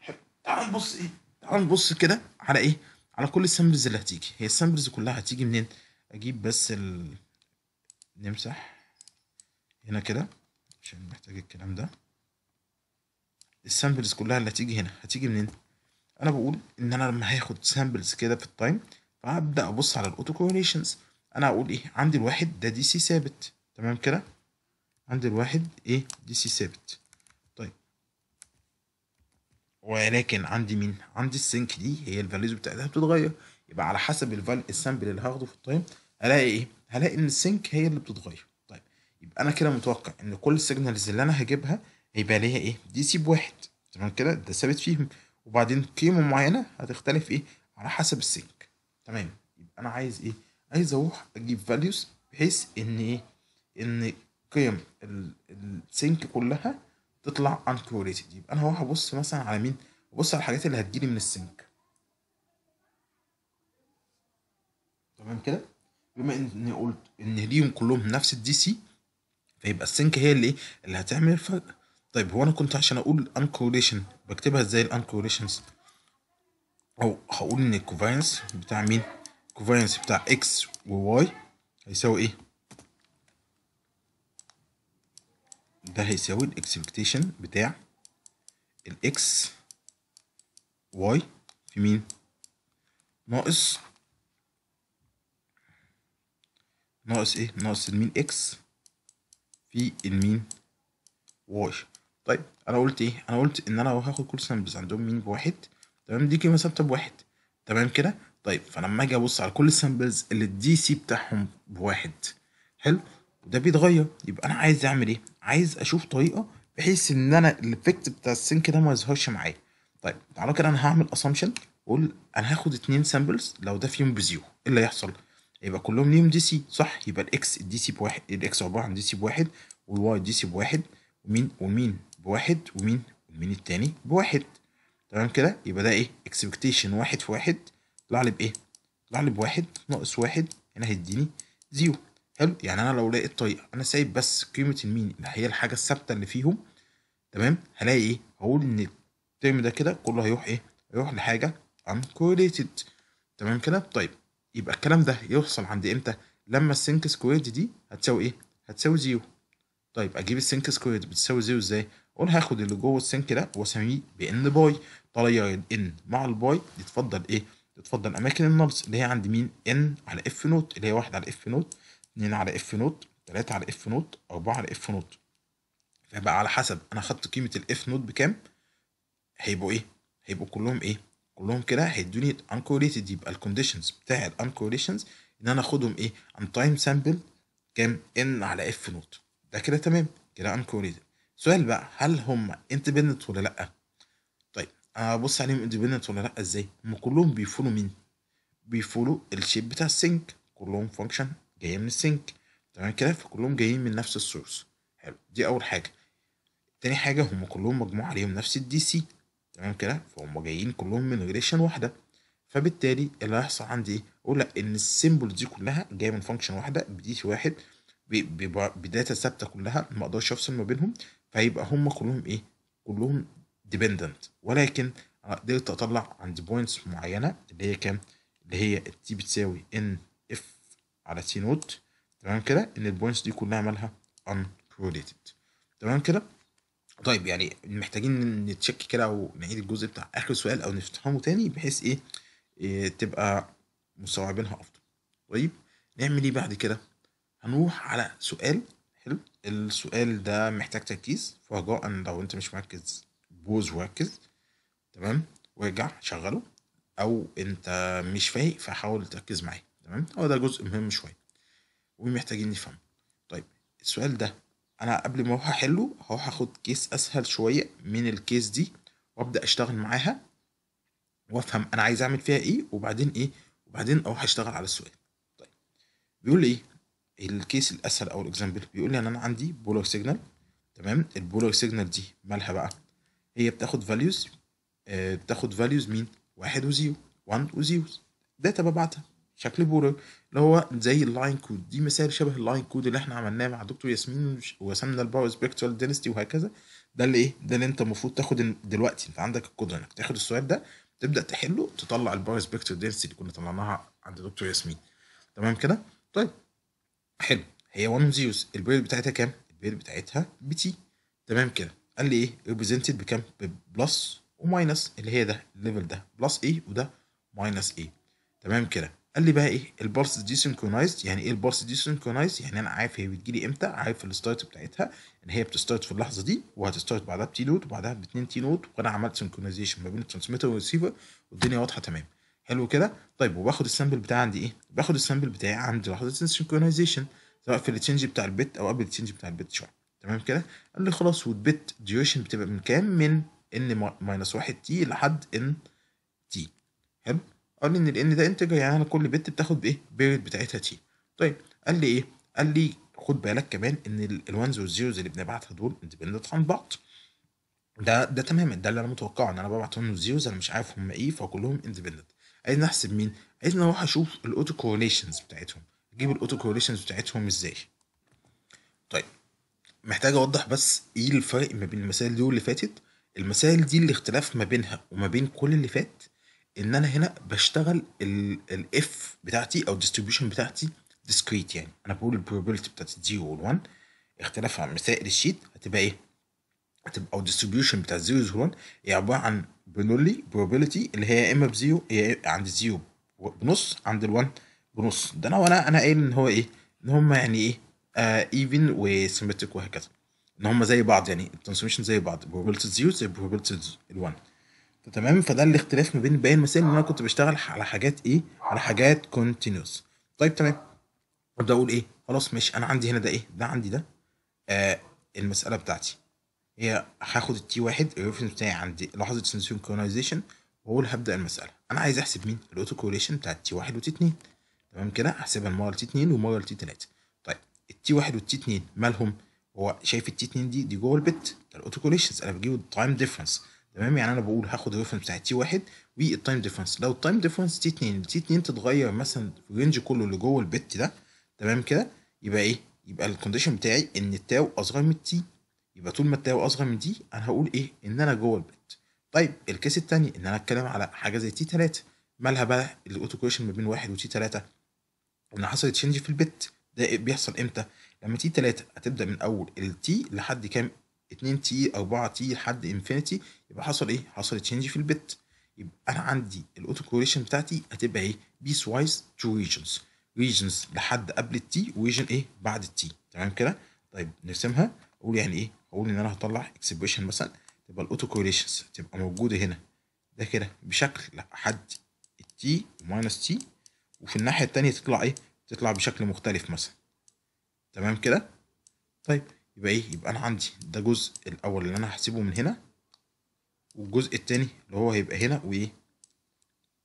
حلو تعال نبص ايه تعال نبص كده على ايه على كل السامبلز اللي هتيجي هي السامبلز كلها هتيجي منين اجيب بس ال... نمسح هنا كده عشان محتاج الكلام ده السامبلز كلها اللي هتيجي هنا هتيجي منين انا بقول ان انا لما هاخد سامبلز كده في التايم فهبدا ابص على الاوتو كورليشنز انا هقول ايه عندي الواحد ده دي سي ثابت تمام كده عندي الواحد ايه دي سي ثابت طيب ولكن عندي مين عندي السنك دي هي الفاليوز بتاعتها بتتغير يبقى على حسب السامبل اللي هاخده في التايم هلاقي ايه هلاقي ان السنك هي اللي بتتغير يبقى انا كده متوقع ان كل السيجنالز اللي انا هجيبها هيبقى ليها ايه دي سي بواحد تمام كده ده ثابت فيهم وبعدين قيمه معينه هتختلف ايه على حسب السينك تمام يبقى انا عايز ايه عايز اروح اجيب فاليوز بحيث ان ايه ان قيم السينك كلها تطلع انكوريتد يبقى انا هروح ابص مثلا على مين ابص على الحاجات اللي هتجيلي من السينك تمام كده بما ان قلت ان ليهم كلهم نفس الدي سي فيبقى السنك هي اللي ايه اللي هتعمل الفرق طيب هو انا كنت عشان اقول انكوريشن بكتبها ازاي الانكوريشنز او هقول ان الكوفاينس بتاع مين الكوفاينس بتاع اكس وواي هيساوي ايه ده هيساوي الاكسبكتيشن بتاع الاكس واي في مين ناقص ناقص ايه ناقص المين اكس في المين واي طيب انا قلت ايه انا قلت ان انا هاخد كل سامبلز عندهم مين بواحد تمام دي كلمه ثابته بواحد تمام كده طيب فلما اجي ابص على كل السامبلز اللي الدي سي بتاعهم بواحد حلو وده بيتغير يبقى انا عايز اعمل ايه عايز اشوف طريقه بحيث ان انا الافكت بتاع السنك ده ما يظهرش معايا طيب تعالوا كده انا هعمل اسامبشن واقول انا هاخد اتنين سامبلز لو ده فيهم بزيرو ايه اللي هيحصل يبقى كلهم ليهم دي سي صح يبقى الاكس الدي سي بواحد الاكس عباره عن دي سي بواحد والواي دي سي بواحد ومين ومين بواحد ومين ومين التاني بواحد تمام كده يبقى ده ايه اكسبكتيشن واحد في واحد طلع لي بايه طلع لي بواحد ناقص واحد هنا هيديني زيرو حلو يعني انا لو لقيت طريقه انا سايب بس قيمه المين اللي هي الحاجه الثابته اللي فيهم تمام هلاقي ايه هقول ان الترم ده كده كله هيروح ايه هيروح لحاجه uncorrelated تمام كده طيب يبقى الكلام ده يحصل عند امتى لما السنك سكويرد دي هتساوي ايه هتساوي زيرو طيب اجيب السنك سكويرد بتساوي زيرو ازاي اقول هاخد اللي جوه السنك ده واسميه بان باي طلع ان مع الباي يتفضل ايه يتفضل اماكن النبض اللي هي عند مين ان على اف نوت اللي هي 1 على اف نوت 2 على اف نوت 3 على اف نوت 4 على اف نوت فبقى على حسب انا خدت قيمه الاف نوت بكام هيبقوا ايه هيبقوا كلهم ايه كلهم كده هيدوني uncorrelated يبقى الكونديشنز بتاع uncorrelations ان انا اخدهم ايه عن تايم سامبل كام ان على اف نوت ده كده تمام كده uncorrelated سؤال بقى هل هم independent ولا لا طيب انا ابص عليهم independent ولا لا ازاي هم كلهم بيفولو مين بيفولو الشيب بتاع السينك كلهم فانكشن جايه من السينك تمام كده فكلهم جايين من نفس السورس حلو دي اول حاجه تاني حاجه هم كلهم مجموع عليهم نفس الدي سي تمام كده فهم جايين كلهم من ريليشن واحده فبالتالي اللي هيحصل عندي ايه اقول لك ان السيمبل دي كلها جايه من فانكشن واحده بدي في واحد بداتا ثابته كلها ما اقدرش افصل ما بينهم فهيبقى هم كلهم ايه كلهم ديبندنت ولكن قدرت اطلع عند بوينتس معينه اللي هي كام اللي هي التي بتساوي ان اف على تي نوت تمام كده ان البوينتس دي كلها مالها uncorrelated تمام كده طيب يعني محتاجين نتشك كده ونعيد الجزء بتاع اخر سؤال او نفتحه تاني بحيث ايه, إيه تبقى مستوعبينها افضل طيب نعمل ايه بعد كده هنروح على سؤال حلو السؤال ده محتاج تركيز فرجاء لو انت مش مركز بوز وركز تمام وارجع شغله او انت مش فايق فحاول تركز معايا تمام هو ده جزء مهم شويه ومحتاجين نفهمه طيب السؤال ده انا قبل ما اروح احله هروح اخد كيس اسهل شويه من الكيس دي وابدا اشتغل معاها وافهم انا عايز اعمل فيها ايه وبعدين ايه وبعدين اروح اشتغل على السؤال طيب بيقول لي ايه الكيس الاسهل او الاكزامبل بيقول لي ان انا عندي بولر سيجنال تمام البولر سيجنال دي مالها بقى هي بتاخد فاليوز آه بتاخد فاليوز مين واحد وزيرو 1 وزيرو داتا ببعتها شكل بورق اللي هو زي اللاين كود دي مثال شبه اللاين كود اللي احنا عملناه مع دكتور ياسمين ورسمنا الباور سبيكترال دينستي وهكذا ده اللي ايه ده اللي انت المفروض تاخد دلوقتي انت عندك القدره انك تاخد السؤال ده تبدا تحله تطلع الباور سبيكترال دينستي اللي كنا طلعناها عند دكتور ياسمين تمام كده طيب حلو هي 1 زيوس البيرد بتاعتها كام البيرد بتاعتها بتي تمام كده قال لي ايه ريبريزنتد بكام ببلس وماينس اللي هي ده الليفل ده بلس ايه وده ماينس ايه تمام كده قال لي بقى ايه البارس دي سينكرونايزد يعني ايه البارس دي سينكرونايزد يعني انا عارف هي بتجيلي امتى عارف الستارت بتاعتها ان يعني هي بتستارت في اللحظه دي وهتستارت بعدها بتي نوت وبعدها باتنين تي نوت وانا عملت سينكرونايزيشن ما بين الترانسميتر والريسيفر والدنيا واضحه تمام حلو كده طيب وباخد السامبل بتاعي عندي ايه باخد السامبل بتاعي عند لحظه السينكرونايزيشن سواء في التشنج بتاع البت او قبل التشنج بتاع البت شويه تمام كده قال لي خلاص والبت ديوريشن بتبقى من كام من ان ماينس 1 تي لحد ان تي حلو قال لي ان الان ده انتجر يعني انا كل بت بتاخد بايه بيرد بتاعتها تي طيب قال لي ايه قال لي خد بالك كمان ان الوانز والزيروز اللي بنبعتها دول اندبندنت عن بعض ده ده تماما ده اللي انا متوقعه ان انا ببعت ببعتهم زيروز انا مش عارف هم ايه فكلهم اندبندنت عايز احسب مين عايز اروح اشوف الاوتو كورليشنز بتاعتهم اجيب الاوتو كورليشنز بتاعتهم ازاي طيب محتاج اوضح بس ايه الفرق ما بين المسائل دي واللي فاتت المسائل دي الاختلاف ما بينها وما بين كل اللي فات ان انا هنا بشتغل الاف بتاعتي او الديستريبيوشن بتاعتي ديسكريت يعني انا بقول البروبابيلتي بتاعت 0 وال 1 اختلافها عن مسائل الشيت هتبقى ايه؟ هتبقى او الديستريبيوشن بتاع 0 وال 1 هي عباره عن بنولي بروبابيلتي اللي هي يا اما بزيرو يا عند الزيرو بنص عند ال1 بنص ده انا وانا انا قايل ان هو ايه؟ ان هم يعني ايه؟ ايفن آه، وسيمتريك وهكذا ان هم زي بعض يعني الترانسميشن زي بعض بروبابيلتي 0 زي بروبابيلتي ال1 تمام فده الاختلاف ما بين باقي المسائل ان انا كنت بشتغل على حاجات ايه على حاجات كونتينوس طيب تمام ابدا اقول ايه خلاص ماشي انا عندي هنا ده ايه ده عندي ده آه المساله بتاعتي هي هاخد التي واحد الريفرنس بتاعي عندي لحظه سنكرونايزيشن واقول هبدا المساله انا عايز احسب مين الاوتو كوريشن بتاع التي واحد وتي اتنين تمام كده احسبها المره التي اتنين والمره التي تلاته طيب التي واحد والتي اتنين مالهم هو شايف التي اتنين دي دي جوه البت ده الاوتو كوريشنز انا بجيب التايم ديفرنس تمام يعني انا بقول هاخد الريفرنس بتاعت تي واحد والتايم ديفرنس لو التايم ديفرنس تي اتنين تي اتنين تتغير مثلا الرينج كله اللي جوه البت ده تمام كده يبقى ايه يبقى الكونديشن بتاعي ان التاو اصغر من تي يبقى طول ما التاو اصغر من دي انا هقول ايه ان انا جوه البت طيب الكيس التاني ان انا اتكلم على حاجه زي تي تلاته مالها بقى الاوتوكويشن ما بين واحد وتي تلاته ان حصل تشينج في البت ده بيحصل امتى لما تي تلاته هتبدا من اول التي لحد كام 2 تي 4 تي لحد انفينيتي يبقى حصل ايه حصل تشينج في البت يبقى انا عندي الاوتو كوريشن بتاعتي هتبقى ايه بيس وايز تو ريجنز ريجنز لحد قبل التي وريجن ايه بعد التي تمام كده طيب نرسمها اقول يعني ايه اقول ان انا هطلع اكسبريشن مثلا تبقى الاوتو كوريشنز تبقى موجوده هنا ده كده بشكل حد التي وماينس تي وفي الناحيه الثانيه تطلع ايه تطلع بشكل مختلف مثلا تمام كده طيب يبقى ايه يبقى انا عندي ده الجزء الاول اللي انا هحسبه من هنا والجزء التاني اللي هو هيبقى هنا وايه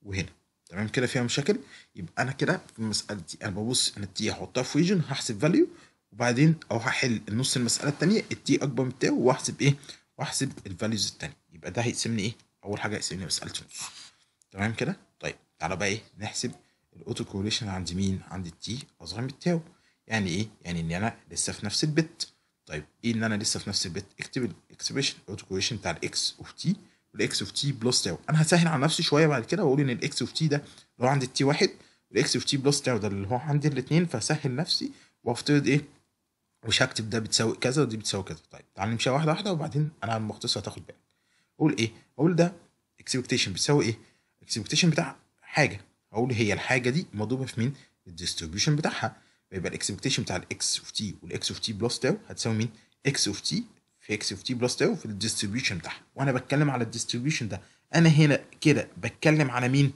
وهنا تمام كده فيها مشاكل يبقى انا كده في المساله دي انا ببص انا التي هحطها في ريجن هحسب فاليو وبعدين او هحل النص المساله الثانيه التي اكبر من التاو واحسب ايه واحسب الفاليوز الثانيه يبقى ده هيقسمني ايه اول حاجه هيقسمني مساله نص تمام كده طيب تعالى بقى ايه نحسب الاوتو كوريليشن عند مين عند التي اصغر من التاو يعني ايه يعني ان انا لسه في نفس البت طيب ايه ان انا لسه في نفس البيت اكتب الاكسبريشن الاوتوكويشن بتاع الاكس اوف تي والاكس اوف تي بلس تاو انا هسهل على نفسي شويه بعد كده واقول ان الاكس اوف تي ده اللي هو عند التي واحد والاكس اوف تي بلس تاو ده اللي هو عند الاثنين فهسهل نفسي وافترض ايه مش هكتب ده بتساوي كذا ودي بتساوي كذا طيب تعال نمشيها واحده واحده وبعدين انا على المختصر هتاخد بالك اقول ايه اقول ده اكسبكتيشن بتساوي ايه الاكسبكتيشن بتاع حاجه اقول هي الحاجه دي مضروبه في مين الديستريبيوشن بتاعها فيبقى الاكسبكتيشن بتاع الاكس اوف تي والاكس اوف تي بلس تاو هتساوي مين؟ اكس اوف تي في اكس اوف تي بلس تاو في الديستريبيوشن بتاعها وانا بتكلم على الديستريبيوشن ده انا هنا كده بتكلم على مين؟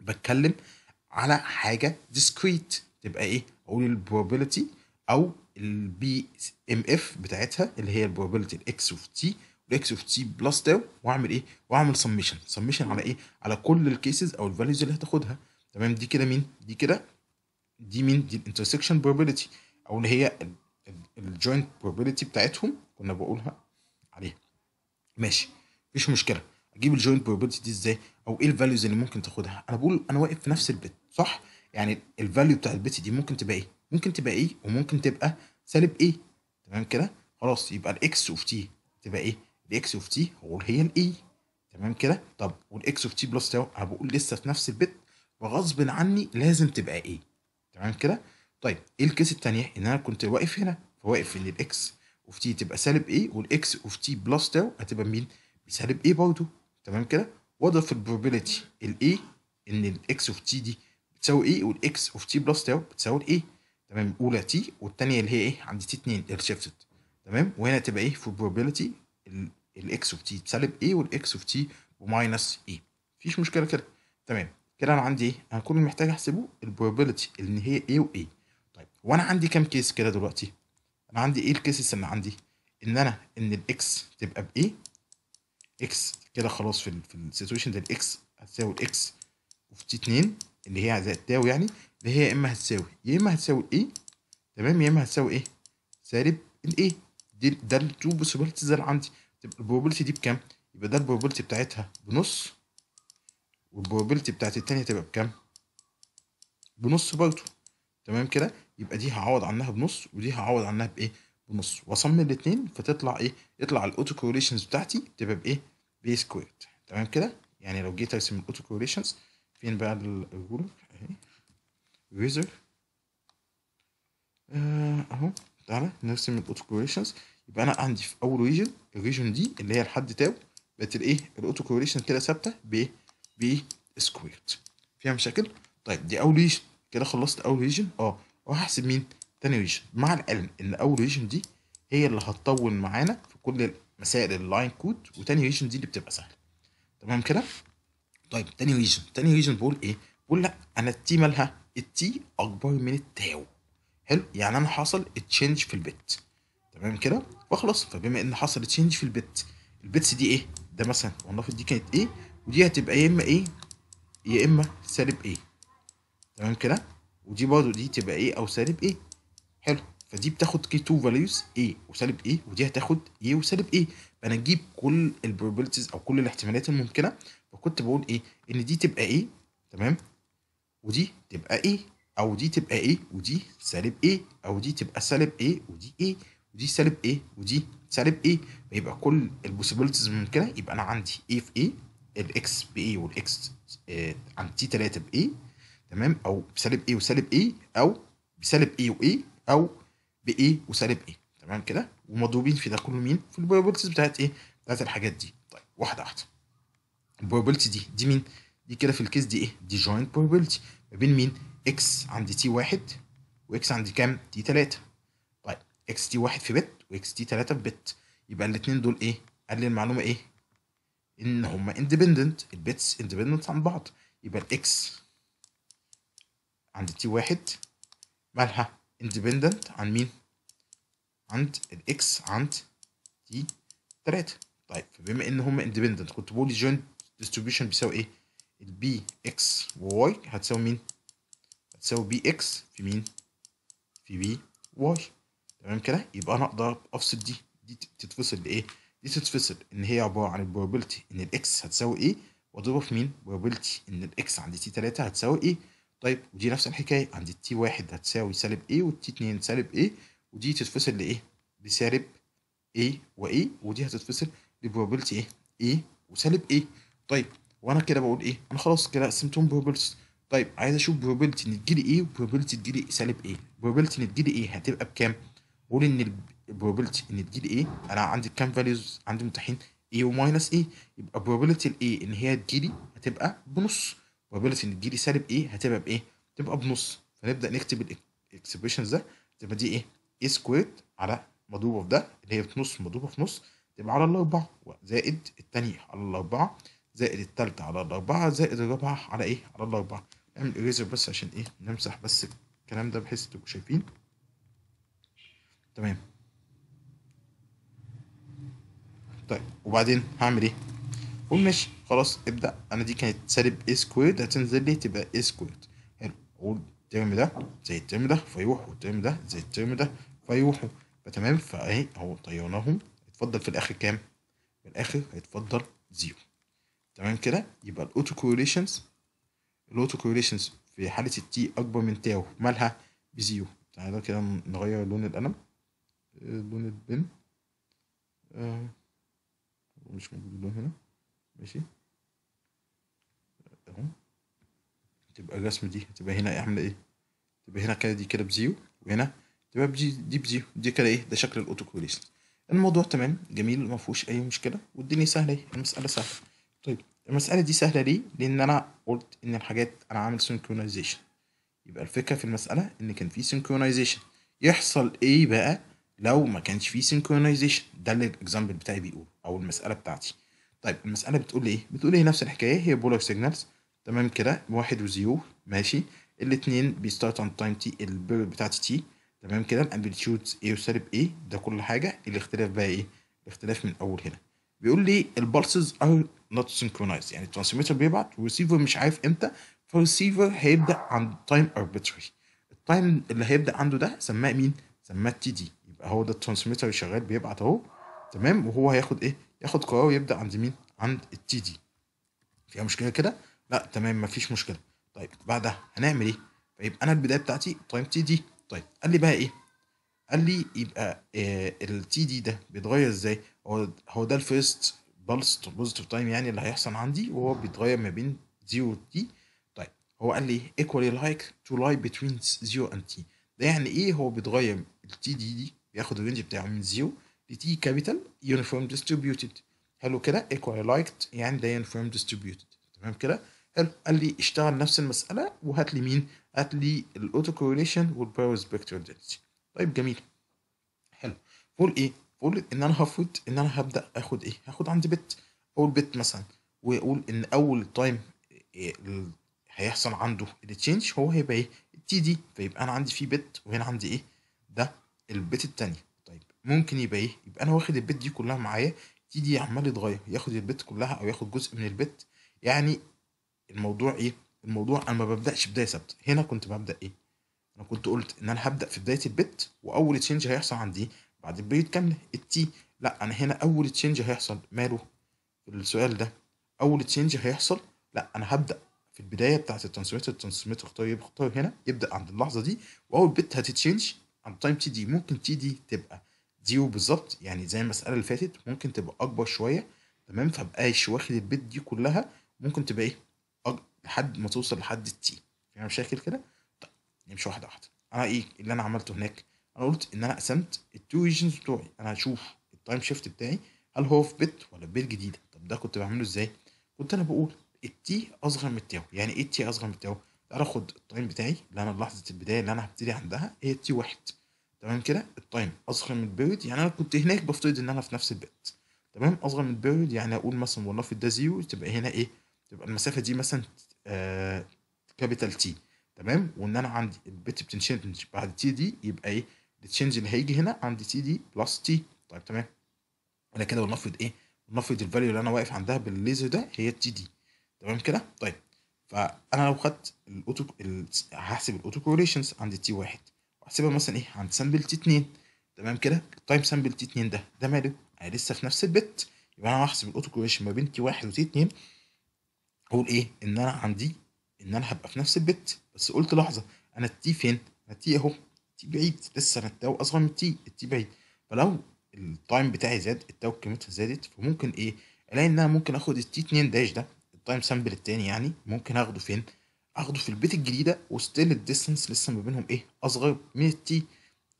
بتكلم على حاجه ديسكريت تبقى ايه؟ اقول البروبابيلتي او البي ام اف بتاعتها اللي هي البروبابيلتي الاكس اوف تي والاكس اوف تي بلس تاو واعمل ايه؟ واعمل سميشن سميشن على ايه؟ على كل الكيسز او الفاليوز اللي هتاخدها تمام دي كده مين؟ دي كده دي مين دي الانترسكشن بروبابيلتي او اللي هي الجوينت بروبابيلتي بتاعتهم كنا بقولها عليها ماشي مفيش مشكله اجيب الجوينت بروبابيلتي دي ازاي او ايه الفاليوز اللي ممكن تاخدها انا بقول انا واقف في نفس البت صح يعني الفاليو بتاع البت دي ممكن تبقى ايه ممكن تبقى ايه وممكن تبقى سالب ايه تمام كده خلاص يبقى الاكس اوف تي تبقى ايه الاكس اوف تي هو هي الاي e. تمام كده طب والاكس اوف تي بلس تاو انا بقول لسه في نفس البت وغصب عني لازم تبقى ايه تمام كده طيب ايه الكيس الثانيه ان يعني انا كنت واقف هنا فواقف ان الاكس اوف تي تبقى سالب ايه والاكس اوف تي بلس تاو هتبقى مين بسالب ايه برضه تمام كده واضرب البروبابيلتي الاي ان الاكس اوف تي دي بتساوي ايه والاكس اوف تي بلس تاو بتساوي ايه تمام الاولى تي والثانيه اللي هي ايه عند تي 2 الشيفتد تمام وهنا تبقى ايه في البروبابيلتي الاكس اوف تي سالب ايه والاكس اوف تي وماينس ايه مفيش مشكله كده تمام كده انا عندي ايه انا كل اللي محتاج احسبه البروبابيلتي ان هي ايه وايه طيب وانا عندي كام كيس كده دلوقتي انا عندي ايه الكيسز اللي عندي ان انا ان الاكس تبقى بايه اكس كده خلاص في في السيتويشن ده الاكس هتساوي الاكس وفي تي 2 اللي هي زائد تاو يعني اللي هي يا اما هتساوي يا اما هتساوي ايه تمام يا اما هتساوي ايه سالب الايه دي ده التو بوسيبيلتيز اللي عندي تبقى البروبابيلتي دي بكام يبقى ده البروبابيلتي بتاعتها بنص والبروبابيلتي بتاعت التانية تبقى بكام بنص برضه تمام كده يبقى دي هعوض عنها بنص ودي هعوض عنها بايه بنص واصمم الاثنين فتطلع ايه يطلع الاوتو كوريليشنز بتاعتي تبقى بايه بي سكويرد تمام كده يعني لو جيت ارسم الاوتو كوريليشنز فين بقى الرولر اهي ريزر آه، اهو تعالى نرسم الاوتو كوريليشنز يبقى انا عندي في اول ريجن الريجن دي اللي هي لحد تاو بقت الايه الاوتو كوريليشن كده ثابته بايه في سكويرد فيها مشاكل طيب دي اول ريجن كده خلصت اول ريجن اه وهحسب مين تاني ريجن مع العلم ان اول ريجن دي هي اللي هتطول معانا في كل مسائل اللاين كود وتاني ريجن دي اللي بتبقى سهله تمام كده طيب تاني ريجن تاني ريجن بقول ايه بقول لا انا التي مالها التي اكبر من التاو حلو يعني انا حصل تشينج في البت تمام كده فخلاص فبما ان حصل تشينج في البت البتس دي ايه ده مثلا والنفط دي كانت ايه دي هتبقى يا اما ايه يا اما سالب ايه تمام كده ودي برضو دي تبقى ايه او سالب ايه حلو فدي بتاخد كي 2 فاليوز ايه وسالب ايه ودي هتاخد ايه وسالب ايه فانا اجيب كل البروبابيلتيز او كل الاحتمالات الممكنه فكنت بقول ايه ان دي تبقى ايه تمام ودي تبقى ايه او دي تبقى ايه ودي سالب ايه او دي تبقى سالب ايه ودي ايه ودي سالب ايه ودي سالب ايه فيبقى كل البوسيبيلتيز الممكنه يبقى انا عندي ايه في ايه الاكس باي e والاكس آه، عن تي 3 باي تمام او بسالب اي e وسالب اي e، او بسالب اي واي او باي وسالب اي تمام كده ومضروبين في ده كله مين في البروبابيلتيز بتاعت ايه بتاعت الحاجات دي طيب واحده واحده البروبابيلتي دي دي مين دي كده في الكيس دي ايه دي جوينت بروبابيلتي ما بين مين اكس عند تي واحد واكس عند كام تي 3 طيب اكس تي واحد في بت واكس تي 3 في بت يبقى الاثنين دول ايه قال لي المعلومه ايه ان هما اندبندنت البيتس اندبندنت عن بعض يبقى الاكس عند تي واحد مالها اندبندنت عن مين عند الاكس عند تي تلاتة طيب فبما ان هما اندبندنت كنت بقول جوينت ديستريبيوشن بيساوي ايه البي اكس وواي هتساوي مين هتساوي بي اكس في مين في بي واي تمام كده يبقى انا اقدر افصل دي دي تتفصل بايه؟ دي تتفصل ان هي عباره عن البروبابيلتي ان الاكس هتساوي ايه واضربها في مين بروبابيلتي ان الاكس عند تي 3 هتساوي ايه طيب ودي نفس الحكايه عند تي 1 هتساوي سالب ايه والتي 2 سالب ايه ودي تتفصل لايه بسالب ايه وايه ودي هتتفصل لبروبابيلتي ايه ايه وسالب ايه طيب وانا كده بقول ايه انا خلاص كده قسمتهم بروبابيلتي طيب عايز اشوف بروبابيلتي ان تجيلي ايه وبروبابيلتي تجيلي سالب ايه بروبابيلتي ان تجيلي ايه هتبقى بكام قول ان probability ان تجيل ايه انا عندي كام فاليوز عندي متاحين ايه وماينس ايه يبقى probability الايه ان هي تجيلي هتبقى بنص probability ان تجيلي سالب ايه هتبقى بايه تبقى بنص فنبدا نكتب الاكسبريشنز ده تبقى دي ايه ايه سكويرد على مضروبه في ده اللي هي بنص مضروبه في نص تبقى على الأربعة زائد الثانيه على الأربعة زائد الثالثه على الأربعة زائد الرابعة على إيه؟ على الأربعة نعمل إريزر بس عشان إيه؟ نمسح بس الكلام ده بحيث تبقوا شايفين تمام طيب وبعدين هعمل ايه قول ماشي خلاص ابدا انا دي كانت سالب اي سكويرد هتنزل لي تبقى اي سكويرد حلو اقول الترم ده زي الترم ده فيروح والترم ده زي الترم ده فيروحوا فتمام فاهي اهو طيرناهم اتفضل في الاخر كام في الاخر هيتفضل زيرو تمام كده يبقى الاوتو كوريليشنز الاوتو كوريليشنز في حاله التي اكبر من تاو مالها بزيرو تعالى كده نغير لون القلم آه، لون البن آه. مش موجودون هنا ماشي اهو تبقى الرسمة دي هتبقى هنا عاملة ايه تبقى هنا كده دي كده بزيرو وهنا تبقى بجي دي بزيرو دي كده ايه ده شكل الاوتو الموضوع تمام جميل ما فيهوش اي مشكله والدنيا سهله ايه المساله سهله طيب المساله دي سهله ليه لان انا قلت ان الحاجات انا عامل سينكرونايزيشن يبقى الفكره في المساله ان كان في سينكرونايزيشن يحصل ايه بقى لو ما كانش فيه سينكرونايزيشن ده اللي الاكزامبل بتاعي بيقول او المساله بتاعتي طيب المساله بتقول ايه بتقول ايه نفس الحكايه هي بولر سيجنالز تمام كده واحد وزيرو ماشي الاثنين بيستارت اون تايم تي البيرد بتاعتي تي تمام كده الامبليتيود ايه وسالب ايه ده كل حاجه الاختلاف بقى ايه الاختلاف من اول هنا بيقول لي البلسز ار نوت سينكرونايز يعني الترانسميتر بيبعت والريسيفر مش عارف امتى فالريسيفر هيبدا عند تايم اربيتري التايم اللي هيبدا عنده ده سماه مين سماه تي دي اهو ده الترانسميتر شغال بيبعت اهو تمام وهو هياخد ايه ياخد قرار ويبدا عند مين عند التي دي فيها مشكله كده لا تمام مفيش مشكله طيب بعدها هنعمل ايه فيبقى انا البدايه بتاعتي تايم تي دي طيب قال لي بقى ايه قال لي يبقى إيه التي دي ده بيتغير ازاي هو هو ده الفيرست بلس بوزيتيف تايم يعني اللي هيحصل عندي وهو بيتغير ما بين 0 و تي طيب هو قال لي ايكوالي لايك تو لاي بتوين 0 اند تي ده يعني ايه هو بيتغير التي دي دي بياخد الرينج بتاعه من 0 لتي كابيتال يونيفورم ديستريبيوتد حلو كده ايكوالايكت يعني ده يونيفورم ديستريبيوتد تمام كده حلو قال لي اشتغل نفس المساله وهات لي مين هات لي الاوتو كورليشن والباور سبيكتر دنسيتي طيب جميل حلو فول ايه فول ان انا هفرض ان انا هبدا اخد ايه هاخد عندي بت اول بت مثلا ويقول ان اول تايم إيه هيحصل عنده التشينج هو هيبقى ايه التي دي فيبقى انا عندي فيه بت وهنا عندي ايه ده البيت التانية طيب ممكن يبقى ايه يبقى انا واخد البيت دي كلها معايا تيجي عمال يتغير ياخد البيت كلها او ياخد جزء من البيت يعني الموضوع ايه الموضوع انا ما ببداش بدايه ثابته هنا كنت ببدا ايه انا كنت قلت ان انا هبدا في بدايه البت واول تشينج هيحصل عندي بعد البيت كامله التي لا انا هنا اول تشينج هيحصل ماله في السؤال ده اول تشينج هيحصل لا انا هبدا في البدايه بتاعه الترانسميتر الترانسميتر اختار طيب، اختار هنا يبدا عند اللحظه دي واول بت هتتشينج ام تايم تي دي ممكن تي دي تبقى زيرو بالظبط يعني زي المساله اللي فاتت ممكن تبقى اكبر شويه تمام فبقاش واخد البيت دي كلها ممكن تبقى ايه أج... لحد ما توصل لحد التي يعني مشاكل كده طيب نمشي واحده واحده انا ايه اللي انا عملته هناك انا قلت ان انا قسمت التو ريجنز بتوعي انا هشوف التايم شيفت بتاعي هل هو في بت ولا بيت جديده طب ده كنت بعمله ازاي كنت انا بقول التي اصغر من التاو يعني ايه التي اصغر من التاو اخد التايم بتاعي اللي انا لحظه البدايه اللي انا هبتدي عندها هي تي واحد تمام كده التايم اصغر من البيريود يعني انا كنت هناك بفترض ان انا في نفس البيت تمام اصغر من البيريود يعني اقول مثلا ولنفرض ده زيرو تبقى هنا ايه تبقى المسافه دي مثلا آه كابيتال تي تمام وان انا عندي البيت بتنشنج بعد تي دي يبقى ايه التشنج اللي هيجي هنا عندي تي دي بلس تي طيب تمام انا كده ولنفرض ايه ولنفرض الفاليو اللي انا واقف عندها بالليزر ده هي التي دي تمام كده طيب فانا لو خدت الاوتو هحسب الاوتو كوريشنز عند تي واحد واحسبها مثلا ايه عند سامبل تي اتنين تمام كده التايم سامبل تي اتنين ده ده ماله انا لسه في نفس البت يبقى انا هحسب الاوتو كوريشن ما بين تي واحد وتي اتنين اقول ايه ان انا عندي ان انا هبقى في نفس البت بس قلت لحظه انا التي فين انا التي اهو التي بعيد لسه انا التاو اصغر من التي التي بعيد فلو التايم بتاعي زاد التاو قيمتها زادت فممكن ايه الاقي ان انا ممكن اخد التي 2 داش ده التايم سامبل التاني يعني ممكن اخده فين اخده في البيت الجديده وستيل الديستنس لسه ما بينهم ايه اصغر من التي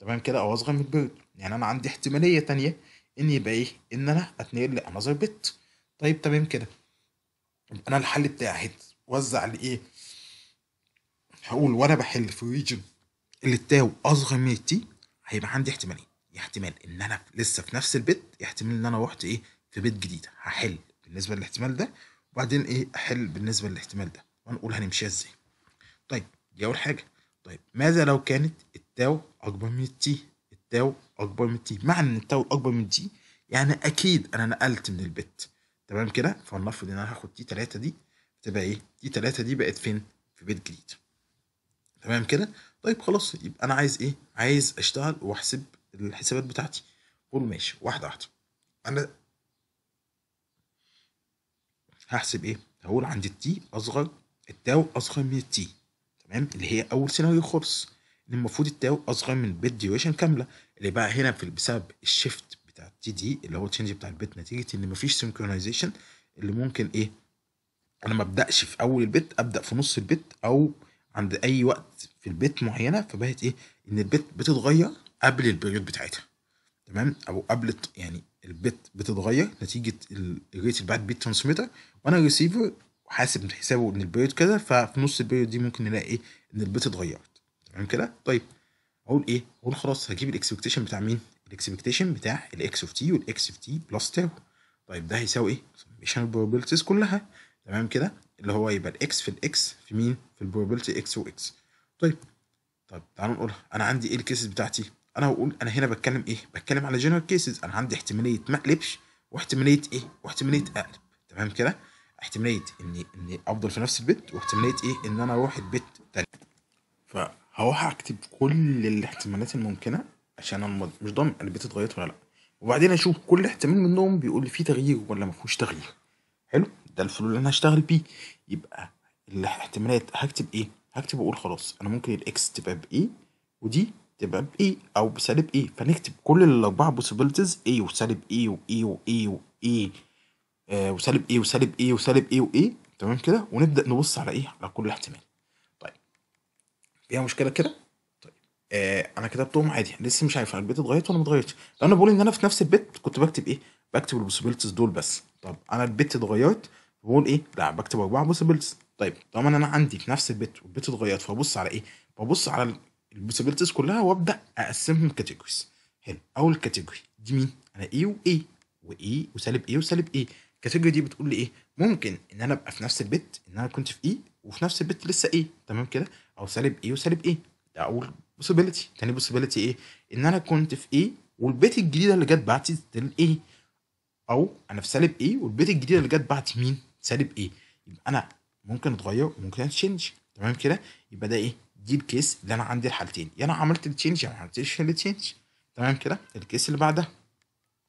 تمام كده او اصغر من البيرد يعني انا عندي احتماليه تانية ان يبقى ايه ان انا اتنقل لانذر بيت طيب تمام كده انا الحل بتاعي وزع لايه؟ هقول وانا بحل في ريجن اللي التاو اصغر من التي هيبقى عندي احتمالين يا احتمال ان انا لسه في نفس البيت يا احتمال ان انا رحت ايه في بيت جديد هحل بالنسبه للاحتمال ده وبعدين ايه احل بالنسبه للاحتمال ده ونقول هنمشيها ازاي طيب دي اول حاجه طيب ماذا لو كانت التاو اكبر من التي التاو اكبر من التي معنى ان التاو اكبر من التي يعني اكيد انا نقلت من البت تمام كده فلنفرض ان انا هاخد تي 3 دي تبقى ايه تي 3 دي بقت فين في بيت جديد تمام كده طيب خلاص يبقى انا عايز ايه عايز اشتغل واحسب الحسابات بتاعتي قول ماشي واحده واحده انا هحسب ايه هقول عند التي اصغر التاو اصغر من التي تمام اللي هي اول سيناريو خالص ان المفروض التاو اصغر من البيت ديوريشن كامله اللي بقى هنا في بسبب الشيفت بتاع تي دي اللي هو التشنج بتاع البيت نتيجه ان مفيش سينكرونايزيشن اللي ممكن ايه انا ما ابداش في اول البيت ابدا في نص البيت او عند اي وقت في البيت معينه فبقت ايه ان البيت بتتغير قبل البريود بتاعتها تمام او قبل يعني البت بتتغير نتيجه الريت اللي بعد بيت ترانسميتر وانا الريسيفر حاسب حسابه ان البيريود كذا ففي نص البيريود دي ممكن نلاقي ايه ان البت اتغيرت تمام كده طيب اقول ايه اقول خلاص هجيب الاكسبكتيشن بتاع مين الاكسبكتيشن بتاع الاكس اوف تي والاكس اوف تي بلس تاو طيب ده هيساوي ايه سميشن البروبابيلتيز كلها تمام كده اللي هو يبقى الاكس في الاكس في مين في البروبابيلتي اكس واكس طيب طيب تعالوا نقولها انا عندي ايه الكيسز بتاعتي انا هقول انا هنا بتكلم ايه بتكلم على جنرال كيسز انا عندي احتماليه ما اقلبش واحتماليه ايه واحتماليه اقلب تمام كده احتماليه اني اني افضل في نفس البيت واحتماليه ايه ان انا اروح البيت تاني فهروح اكتب كل الاحتمالات الممكنه عشان انا مش ضامن البيت اتغيرت ولا لا وبعدين اشوف كل احتمال منهم بيقول لي فيه تغيير ولا ما فيهوش تغيير حلو ده الفلو اللي انا هشتغل بيه يبقى الاحتمالات هكتب ايه هكتب واقول خلاص انا ممكن الاكس تبقى بايه ودي تبقى اي أو بسالب إي فنكتب كل الأربعة بوسيبلتيز إي وسالب إي وإي وإي وإي آه، وسالب إي وسالب إي وسالب إي وإي تمام كده ونبدأ نبص على إيه على كل احتمال طيب فيها مشكلة كده؟ طيب آه أنا كتبتهم عادي لسه مش عارف البيت اتغيرت ولا ما اتغيرتش أنا بقول إن أنا في نفس البيت كنت بكتب إيه؟ بكتب البوسيبيلتيز دول بس طب أنا البيت اتغيرت بقول إيه؟ لا بكتب أربعة بوسيبيلتيز طيب طالما انا عندي في نفس البيت والبيت اتغيرت فبص على ايه؟ ببص على البوسيبيلتيز كلها وابدا اقسمهم كاتيجوريز حلو اول كاتيجوري دي مين انا ايه وايه وايه وسالب ايه وسالب ايه الكاتيجوري دي بتقول لي ايه ممكن ان انا ابقى في نفس البيت ان انا كنت في ايه وفي نفس البيت لسه ايه تمام كده او سالب ايه وسالب ايه ده اول بوسيبيلتي تاني بوسيبيلتي ايه ان انا كنت في ايه والبيت الجديده اللي جت بعتي ستيل ايه او انا في سالب ايه والبيت الجديده اللي جت بعتي مين سالب ايه يبقى انا ممكن اتغير ممكن اتشنج تمام كده يبقى ده ايه دي الكيس اللي انا عندي الحالتين يا انا عملت التشينج يا ما عملتش التشينج تمام كده الكيس اللي بعدها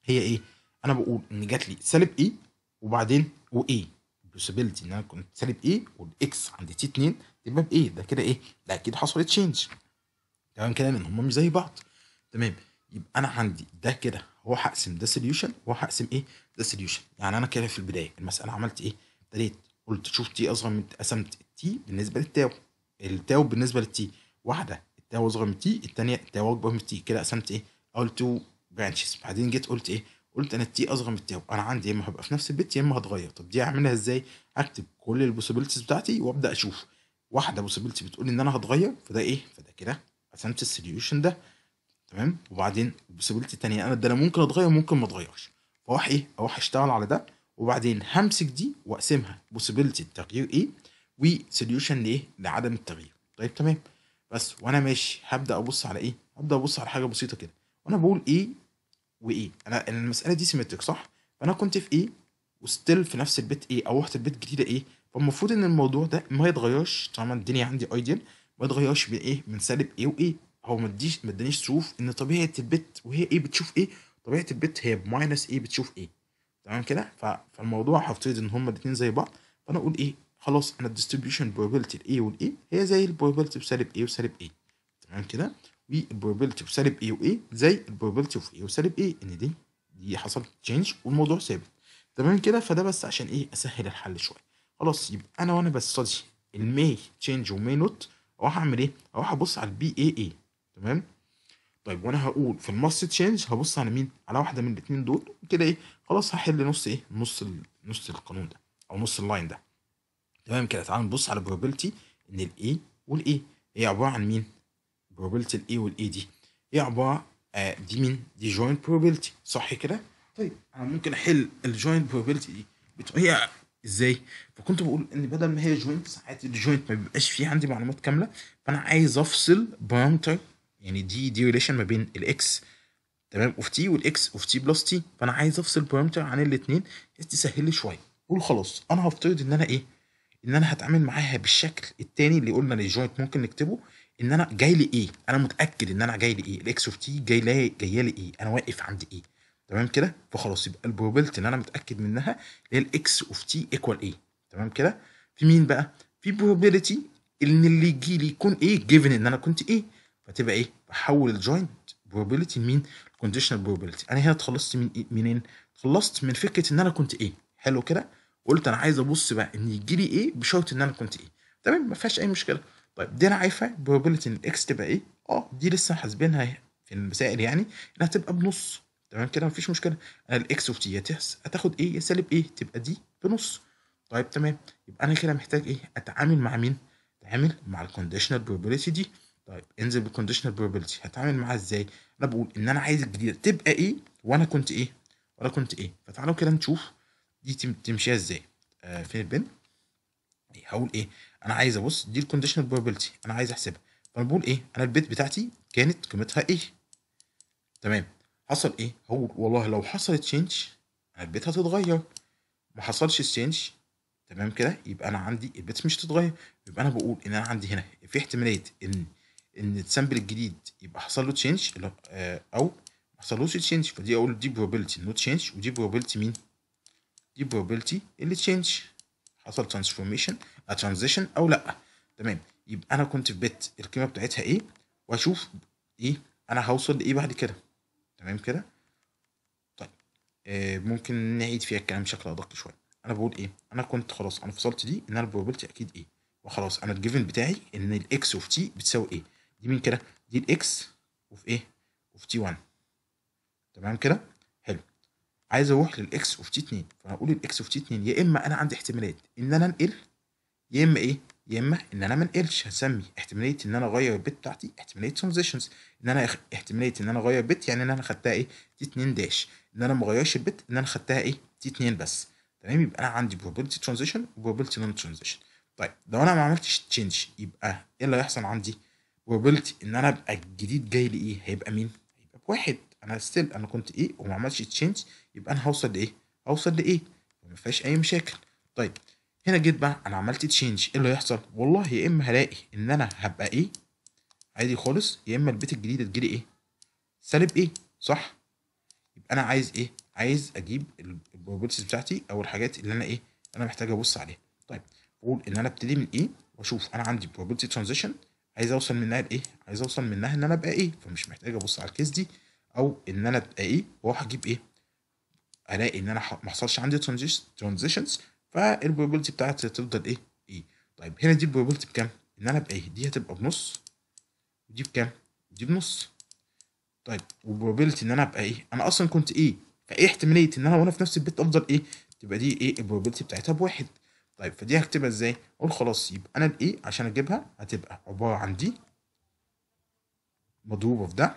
هي ايه انا بقول ان جات لي سالب اي e، وبعدين واي بوسيبيلتي e. ان انا كنت سالب اي e، والاكس عند تي 2 تبقى بايه ده كده ايه ده اكيد حصل تشينج تمام كده لان هم مش زي بعض تمام يبقى انا عندي ده كده هو هقسم ده سوليوشن وهقسم ايه ده سوليوشن يعني انا كده في البدايه المساله عملت ايه ابتديت قلت شوف تي اصغر من قسمت تي بالنسبه للتاو التاو بالنسبه للتي واحده التاو اصغر من التي الثانيه التاو اكبر من التي كده قسمت ايه اول تو برانشز بعدين جيت قلت ايه قلت انا التي اصغر من التاو انا عندي يا اما هبقى في نفس البيت يا اما هتغير طب دي اعملها ازاي اكتب كل البوسيبيلتيز بتاعتي وابدا اشوف واحده بوسيبيلتي بتقول ان انا هتغير فده ايه فده كده قسمت السوليوشن ده تمام وبعدين البوسيبيلتي الثانيه انا ده انا ممكن اتغير ممكن ما اتغيرش فاروح ايه اروح اشتغل على ده وبعدين همسك دي واقسمها بوسيبيلتي التغيير ايه وسوليوشن ليه لعدم التغيير طيب تمام بس وانا ماشي هبدا ابص على ايه؟ هبدا ابص على حاجه بسيطه كده وانا بقول ايه وايه؟ انا المساله دي سيمتريك صح؟ فانا كنت في ايه وستيل في نفس البيت ايه او رحت البيت جديده ايه؟ فالمفروض ان الموضوع ده ما يتغيرش طالما الدنيا عندي ايديال ما يتغيرش بايه ايه؟ من سالب ايه وايه؟ هو ما اديش ما ادانيش سوف ان طبيعه البيت وهي ايه بتشوف ايه؟ طبيعه البيت هي بماينس ايه بتشوف ايه؟ تمام كده؟ فالموضوع هفترض ان هما الاثنين زي بعض فانا اقول ايه؟ خلاص انا الديستريبيوشن بروبابيلتي الاي والاي هي زي البروبابيلتي بسالب اي وسالب اي تمام كده والبروبابيلتي بسالب A و زي البروبابيلتي اوف اي وسالب اي ان دي دي حصل تشينج والموضوع ثابت تمام كده فده بس عشان ايه اسهل الحل شويه خلاص يبقى انا وانا بستدي المي تشينج ومي نوت اروح اعمل ايه؟ اروح ابص على البي اي اي تمام؟ طيب وانا هقول في الماس تشينج هبص على مين؟ على واحده من الاثنين دول كده ايه؟ خلاص هحل نص ايه؟ نص نص القانون ده او نص اللاين ده تمام كده تعال نبص على probability ان الاي والاي هي عباره عن مين؟ probability الاي والاي دي هي عباره آه دي مين؟ دي joint probability صح كده؟ طيب انا ممكن احل الجوينت probability دي هي ازاي؟ فكنت بقول ان بدل ما هي جوينت ساعات الجوينت ما بيبقاش فيه عندي معلومات كامله فانا عايز افصل بارامتر يعني دي دي ريليشن ما بين الاكس تمام اوف تي والاكس اوف تي بلس تي فانا عايز افصل بارامتر عن الاثنين تسهل لي شويه قول خلاص انا هفترض ان انا ايه ان انا هتعامل معاها بالشكل التاني اللي قلنا للجوينت ممكن نكتبه ان انا جاي لي ايه انا متاكد ان انا جاي لي ايه الاكس اوف تي جاي لي جايه لي ايه انا واقف عند ايه تمام كده فخلاص يبقى البروبابيلتي ان انا متاكد منها اللي هي الاكس اوف تي ايكوال ايه تمام كده في مين بقى في probability ان اللي يجي لي يكون ايه جيفن ان انا كنت ايه فتبقى ايه بحول الجوينت probability مين كونديشنال probability انا هنا اتخلصت من إيه؟ منين اتخلصت من فكره ان انا كنت ايه حلو كده قلت انا عايز ابص بقى ان يجي لي ايه بشرط ان انا كنت ايه تمام ما فيهاش اي مشكله طيب دي انا عارفه بروبابيلتي ان الاكس تبقى ايه اه دي لسه حاسبينها في المسائل يعني انها تبقى بنص تمام كده مفيش مشكله انا الاكس اوف تي هتاخد ايه يا سالب ايه تبقى دي بنص طيب تمام يبقى انا كده محتاج ايه اتعامل مع مين اتعامل مع الكونديشنال بروبابيلتي دي طيب انزل بالكونديشنال بروبابيلتي هتعامل معاها ازاي انا بقول ان انا عايز الجديده تبقى ايه وانا كنت ايه وانا كنت ايه فتعالوا كده نشوف دي تمشيها ازاي آه فين البن إيه، هقول ايه انا عايز ابص دي الكونديشنال بروبابيلتي انا عايز احسبها فانا بقول ايه انا البيت بتاعتي كانت قيمتها ايه تمام حصل ايه هو والله لو حصل تشينج البيت هتتغير ما حصلش تشينج تمام كده يبقى انا عندي البيت مش هتتغير يبقى انا بقول ان انا عندي هنا في احتماليه ان ان السامبل الجديد يبقى حصل له تشينج آه، او ما حصلوش تشينج فدي اقول دي بروبابيلتي نو تشينج ودي بروبابيلتي مين دي probability اللي تشينج حصل ترانسفورميشن ترانزيشن او لا تمام يبقى انا كنت في بت القيمه بتاعتها ايه واشوف ايه انا هوصل لايه بعد كده تمام كده طيب آه ممكن نعيد فيها الكلام بشكل ادق شويه انا بقول ايه انا كنت خلاص انا فصلت دي ان انا probability اكيد ايه وخلاص انا الجيفن بتاعي ان الاكس اوف تي بتساوي ايه دي مين كده دي الاكس اوف ايه اوف تي 1 تمام كده عايز اروح للاكس اوف تي 2 فهقول الاكس اوف تي 2 يا اما انا عندي احتمالات ان انا انقل يا اما ايه يا اما ان انا ما انقلش هسمي احتماليه ان انا اغير البت بتاعتي احتماليه ترانزيشنز ان انا احتماليه ان انا اغير بت يعني ان انا خدتها ايه تي 2 داش ان انا ما اغيرش البت ان انا خدتها ايه تي 2 بس تمام يبقى انا عندي probability ترانزيشن probability نون ترانزيشن طيب لو انا ما عملتش تشينج يبقى ايه اللي هيحصل عندي probability ان انا ابقى الجديد جاي لي ايه هيبقى مين هيبقى بواحد انا ستيل انا كنت ايه وما عملتش تشينج يبقى انا هوصل لايه هوصل لايه ما فيهاش اي مشاكل طيب هنا جيت بقى انا عملت تشينج ايه اللي هيحصل والله يا اما هلاقي ان انا هبقى ايه عادي خالص يا اما البيت الجديده تجيلي ايه سالب ايه صح يبقى انا عايز ايه عايز اجيب البروبرتيز بتاعتي او الحاجات اللي انا ايه انا محتاج ابص عليها طيب بقول ان انا ابتدي من ايه واشوف انا عندي probability ترانزيشن عايز اوصل منها لايه عايز اوصل منها ان انا ابقى ايه فمش محتاج ابص على الكيس دي او ان انا ابقى ايه واروح اجيب ايه الاقي ان انا ما حصلش عندي ترانزيشنز فالبروبابيلتي بتاعتي تفضل ايه ايه طيب هنا دي البروبابيلتي بكام ان انا ابقى ايه دي هتبقى بنص ودي بكام دي بنص طيب والبروبابيلتي ان انا ابقى ايه انا اصلا كنت ايه فايه احتماليه ان انا وانا في نفس البيت افضل ايه تبقى دي ايه البروبابيلتي بتاعتها بواحد طيب فدي هكتبها ازاي اقول خلاص يبقى انا الايه e عشان اجيبها هتبقى عباره عن دي مضروبه في ده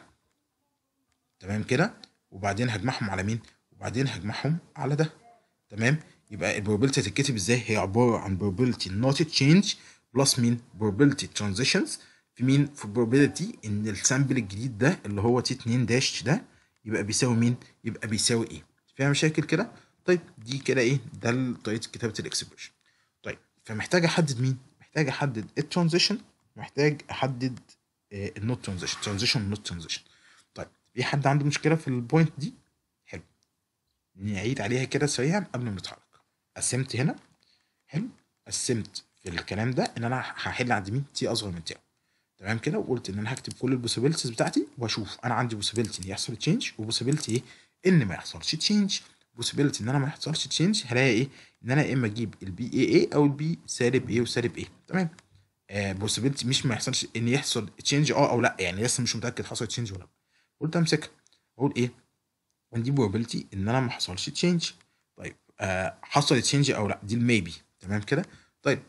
تمام كده وبعدين هجمعهم على مين وبعدين هجمعهم على ده تمام يبقى البروبابيلتي هتتكتب ازاي هي عباره عن probability not change بلس مين probability transitions في مين في probability ان السامبل الجديد ده اللي هو تي 2 داش ده يبقى بيساوي مين يبقى بيساوي ايه فيها مشاكل كده طيب دي كده ايه ده طريقه كتابه الاكسبريشن طيب فمحتاج احدد مين محتاج احدد الترانزيشن محتاج احدد النوت ترانزيشن ترانزيشن نوت ترانزيشن طيب في حد عنده مشكله في البوينت دي نعيد عليها كده سريعا قبل ما نتحرك قسمت هنا حلو قسمت في الكلام ده ان انا هحل عند مين تي اصغر من تي تمام كده وقلت ان انا هكتب كل البوسيبلتيز بتاعتي واشوف انا عندي بوسيبلتي ان يحصل تشينج وبوسيبلتي ايه ان ما يحصلش تشينج بوسيبلتي ان انا ما يحصلش تشينج هلاقي ايه ان انا يا اما اجيب البي اي اي او البي سالب ايه وسالب ايه تمام بوسيبلتي آه، مش ما يحصلش ان يحصل تشينج اه أو, او لا يعني لسه مش متاكد حصل تشينج ولا لا قلت امسكها اقول ايه عندي probability ان انا ما حصلش تشينج طيب آه حصل تشينج او لا دي الميبي تمام كده طيب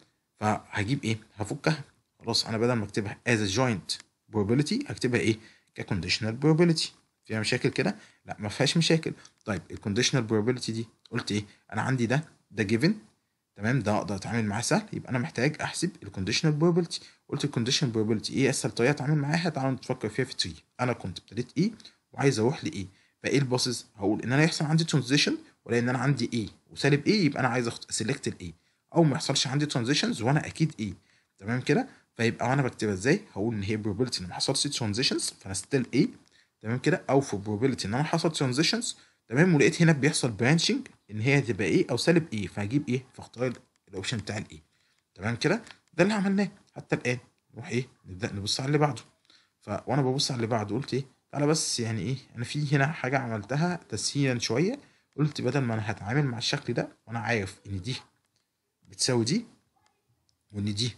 فهجيب ايه هفكها خلاص انا بدل ما اكتبها از جوينت probability هكتبها ايه ككونديشنال probability فيها مشاكل كده لا ما فيهاش مشاكل طيب الكونديشنال probability دي قلت ايه انا عندي ده ده جيفن تمام ده اقدر اتعامل معاه سهل يبقى انا محتاج احسب الكونديشنال probability قلت الكونديشنال probability ايه اسهل طريقه اتعامل معاها تعالوا نتفكر فيها في تري انا كنت ابتديت ايه وعايز اروح لايه e. فايه الباسز هقول ان انا يحصل عندي ترانزيشن ولا ان انا عندي ايه وسالب ايه يبقى انا عايز اسلكت الايه او ما يحصلش عندي ترانزيشنز وانا اكيد ايه تمام كده فيبقى وانا بكتبها ازاي هقول ان هي probability ان ما حصلش ترانزيشنز فانا ستيل ايه تمام كده او في probability ان انا حصل ترانزيشنز تمام ولقيت هنا بيحصل برانشنج ان هي هتبقى ايه او سالب ايه فهجيب ايه فاختار الاوبشن بتاع الايه تمام كده ده اللي عملناه حتى الان نروح ايه نبدا نبص على اللي بعده فوانا ببص على اللي بعده قلت ايه انا بس يعني ايه انا في هنا حاجه عملتها تسهيلا شويه قلت بدل ما انا هتعامل مع الشكل ده وانا عارف ان دي بتساوي دي وان دي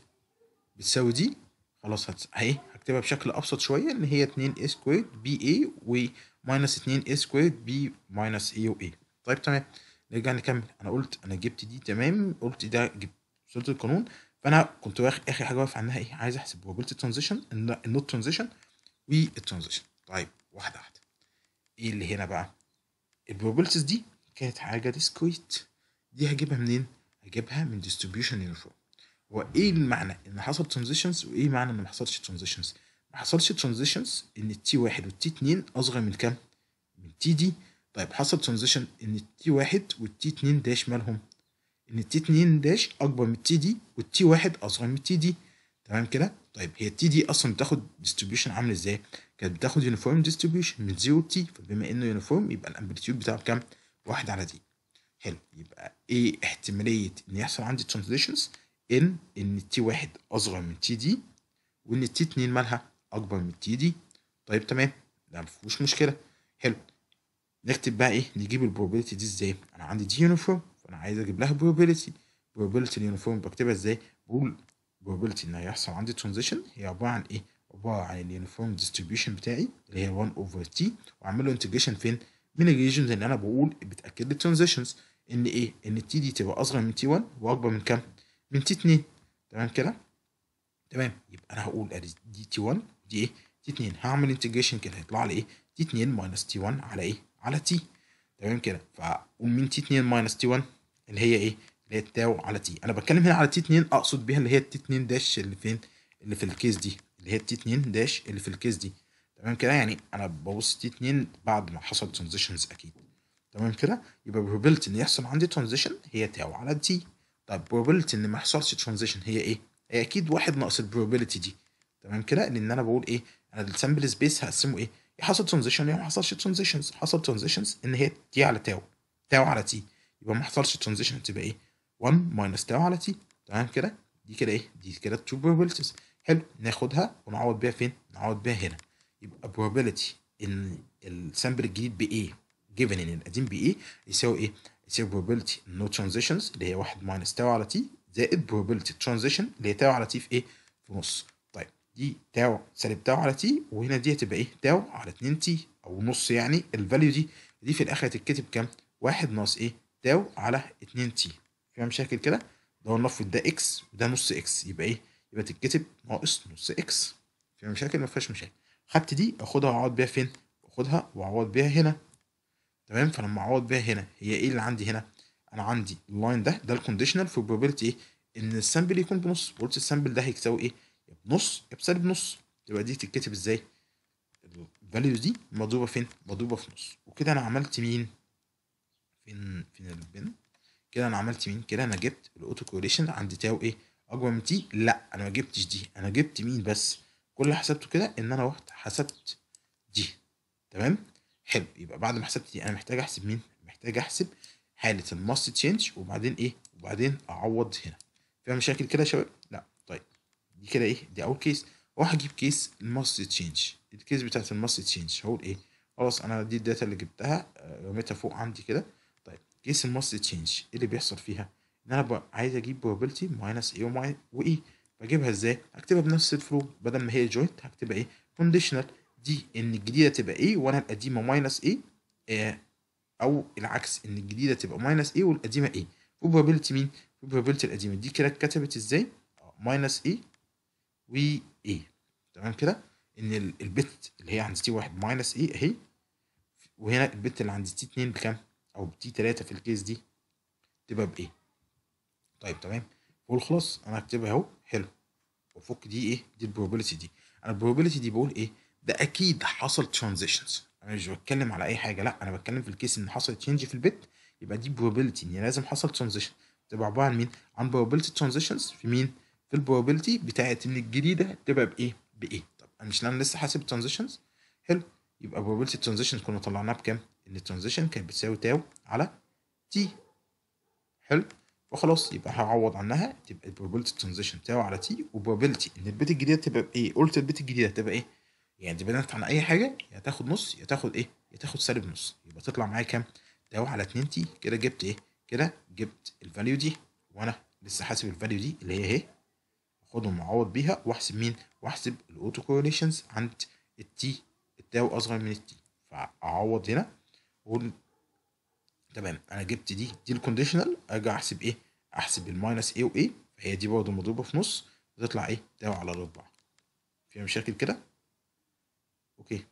بتساوي دي خلاص هت... اهي هكتبها بشكل ابسط شويه ان هي 2 a سكويرد بي و ماينس 2 a سكويرد بي ماينس اي و اي طيب تمام نرجع نكمل انا قلت انا جبت دي تمام قلت ده جبت صوره القانون فانا كنت واخد اخر حاجه واقف عنها ايه عايز احسب وجبت الترانزيشن النوت ترانزيشن والترانزيشن طيب واحدة واحدة ايه اللي هنا بقى البروبلتس دي كانت حاجة ديسكويت دي هجيبها منين هجيبها من ديستريبيوشن يونيفورم هو ايه المعنى ان حصل ترانزيشنز وايه معنى ان ما حصلش ترانزيشنز ما حصلش ترانزيشنز ان التي واحد والتي اتنين اصغر من كام من تي دي طيب حصل ترانزيشن ان التي واحد والتي اتنين داش مالهم ان التي اتنين داش اكبر من التي دي والتي واحد اصغر من التي دي تمام كده طيب هي التي دي اصلا بتاخد ديستريبيوشن عامل ازاي كانت بتاخد يونيفورم ديستريبيوشن من 0 تي فبما انه يونيفورم يبقى الامبليتيود بتاعه بكام؟ واحد على دي حلو يبقى ايه احتماليه ان يحصل عندي ترانزيشنز ان ان تي واحد اصغر من تي دي وان تي اتنين مالها اكبر من تي دي طيب تمام ده ما فيهوش مشكله حلو نكتب بقى ايه نجيب البروبابيلتي دي ازاي انا عندي دي يونيفورم فانا عايز اجيب لها بروبابيلتي بروبابيلتي اليونيفورم بكتبها ازاي بقول بروبابيلتي ان هيحصل عندي ترانزيشن هي عباره عن ايه عن اليونيفورم ديستريبيوشن بتاعي اللي هي 1 اوفر تي واعمل له انتجريشن فين؟ من الريجنز اللي انا بقول بتاكد لي الترانزيشنز ان ايه؟ ان التي دي تبقى اصغر من تي 1 واكبر من كام؟ من تي 2 تمام كده؟ تمام يبقى انا هقول دي تي 1 دي ايه؟ تي 2 هعمل انتجريشن كده هيطلع لي ايه؟ تي 2 ماينس تي 1 على ايه؟ على تي تمام كده فاقول من تي 2 ماينس تي 1 اللي هي ايه؟ اللي هي التاو على تي انا بتكلم هنا على تي 2 اقصد بيها اللي هي تي 2 داش اللي فين؟ اللي في الكيس دي اللي هي التي 2 داش اللي في الكيس دي تمام كده يعني انا ببص تي 2 بعد ما حصل ترانزيشنز اكيد تمام كده يبقى بروبلت ان يحصل عندي ترانزيشن هي تاو على تي طب بروبلت ان ما يحصلش ترانزيشن هي ايه؟ هي اكيد واحد ناقص البروبلتي دي تمام كده لان انا بقول ايه؟ انا السامبل سبيس هقسمه ايه؟ يا حصل ترانزيشن يا ما حصلش ترانزيشنز حصل ترانزيشنز ان هي تي على تاو تاو على تي يبقى ما حصلش ترانزيشن تبقى ايه؟ 1 ماينس تاو على تي تمام كده؟ دي كده ايه؟ دي كده 2 بروبلتيز حلو ناخدها ونعوض بيها فين؟ نعوض بيها هنا يبقى probability ان السامبل الجديد بايه given ان القديم بايه يساوي ايه؟ يساوي probability no transitions اللي هي 1 minus تاو على تي زائد probability transition اللي هي تاو على تي في ايه؟ في نص طيب دي تاو سالب تاو على تي وهنا دي هتبقى ايه؟ تاو على 2 تي او نص يعني الفاليو دي دي في الاخر هتتكتب كام؟ 1 ناقص ايه؟ تاو على 2 تي فيها مشاكل كده ده نفرض ده اكس وده نص اكس يبقى ايه؟ يبقى تتكتب ناقص نص اكس في مشاكل ما فيهاش مشاكل خدت دي اخدها واعوض بيها فين اخدها واعوض بيها هنا تمام فلما اعوض بيها هنا هي ايه اللي عندي هنا انا عندي اللاين ده ده الكونديشنال في بروبابيلتي ايه ان السامبل يكون بنص قلت السامبل ده هيساوي ايه بنص بسالب نص تبقى دي تتكتب ازاي الفاليو دي مضروبه فين مضروبه في نص وكده انا عملت مين فين فين البن كده انا عملت مين كده انا جبت الاوتو كوريشن عند تاو ايه اكبر من تي لا انا ما جبتش دي انا جبت مين بس كل اللي حسبته كده ان انا رحت حسبت دي تمام حلو يبقى بعد ما حسبت دي انا محتاج احسب مين محتاج احسب حاله الماست تشينج وبعدين ايه وبعدين اعوض هنا فيها مشاكل كده يا شباب لا طيب دي كده ايه دي اول كيس واروح اجيب كيس الماست تشينج الكيس بتاعت الماست تشينج هقول ايه خلاص انا دي الداتا اللي جبتها آه، رميتها فوق عندي كده طيب كيس الماست تشينج ايه اللي بيحصل فيها ان انا عايز اجيب probability ماينس ايه وماي وايه بجيبها ازاي اكتبها بنفس الفلو بدل ما هي جوينت هكتبها ايه كونديشنال دي ان الجديده تبقى ايه وانا القديمه ماينس ايه, إيه او العكس ان الجديده تبقى ماينس ايه والقديمه ايه probability مين probability القديمه دي كده اتكتبت ازاي ماينس ايه و ايه تمام كده ان البت اللي هي عند تي واحد ماينس ايه اهي وهنا البت اللي عند تي اتنين بكام او تي تلاته في الكيس دي تبقى بايه طيب تمام بقول خلاص انا هكتبها اهو حلو وفك دي ايه دي البروبابيلتي دي انا البروبابيلتي دي بقول ايه ده اكيد حصل ترانزيشنز انا مش بتكلم على اي حاجه لا انا بتكلم في الكيس ان حصل تشينج في البيت يبقى دي بروبابيلتي ان لازم حصل ترانزيشن تبقى عباره عن مين؟ عن بروبابيلتي ترانزيشنز في مين؟ في البروبابيلتي بتاعت ان الجديده تبقى بايه؟ بايه؟ طب انا مش انا لسه حاسب ترانزيشنز حلو يبقى بروبابيلتي ترانزيشن كنا طلعناها بكام؟ ان الترانزيشن كانت بتساوي تاو على تي حلو وخلاص يبقى هعوض عنها تبقى البروبابيلتي ترانزيشن بتاعه على تي وبروبابيلتي ان البيت الجديده تبقى ايه قلت البيت الجديده تبقى ايه يعني ديبندنت عن اي حاجه يا تاخد نص يا تاخد ايه يا تاخد سالب نص يبقى تطلع معايا كام تاو على 2 تي كده جبت ايه كده جبت الفاليو دي وانا لسه حاسب الفاليو دي اللي هي اهي اخدهم واعوض بيها واحسب مين واحسب الاوتو كورليشنز عند التي التاو اصغر من التي فاعوض هنا تمام انا جبت دي دي الكونديشنال ارجع احسب ايه احسب الماينس ايه وايه فهي دي برضه مضروبه في نص وتطلع ايه تساوي على الاربعه فيها مشاكل كده اوكي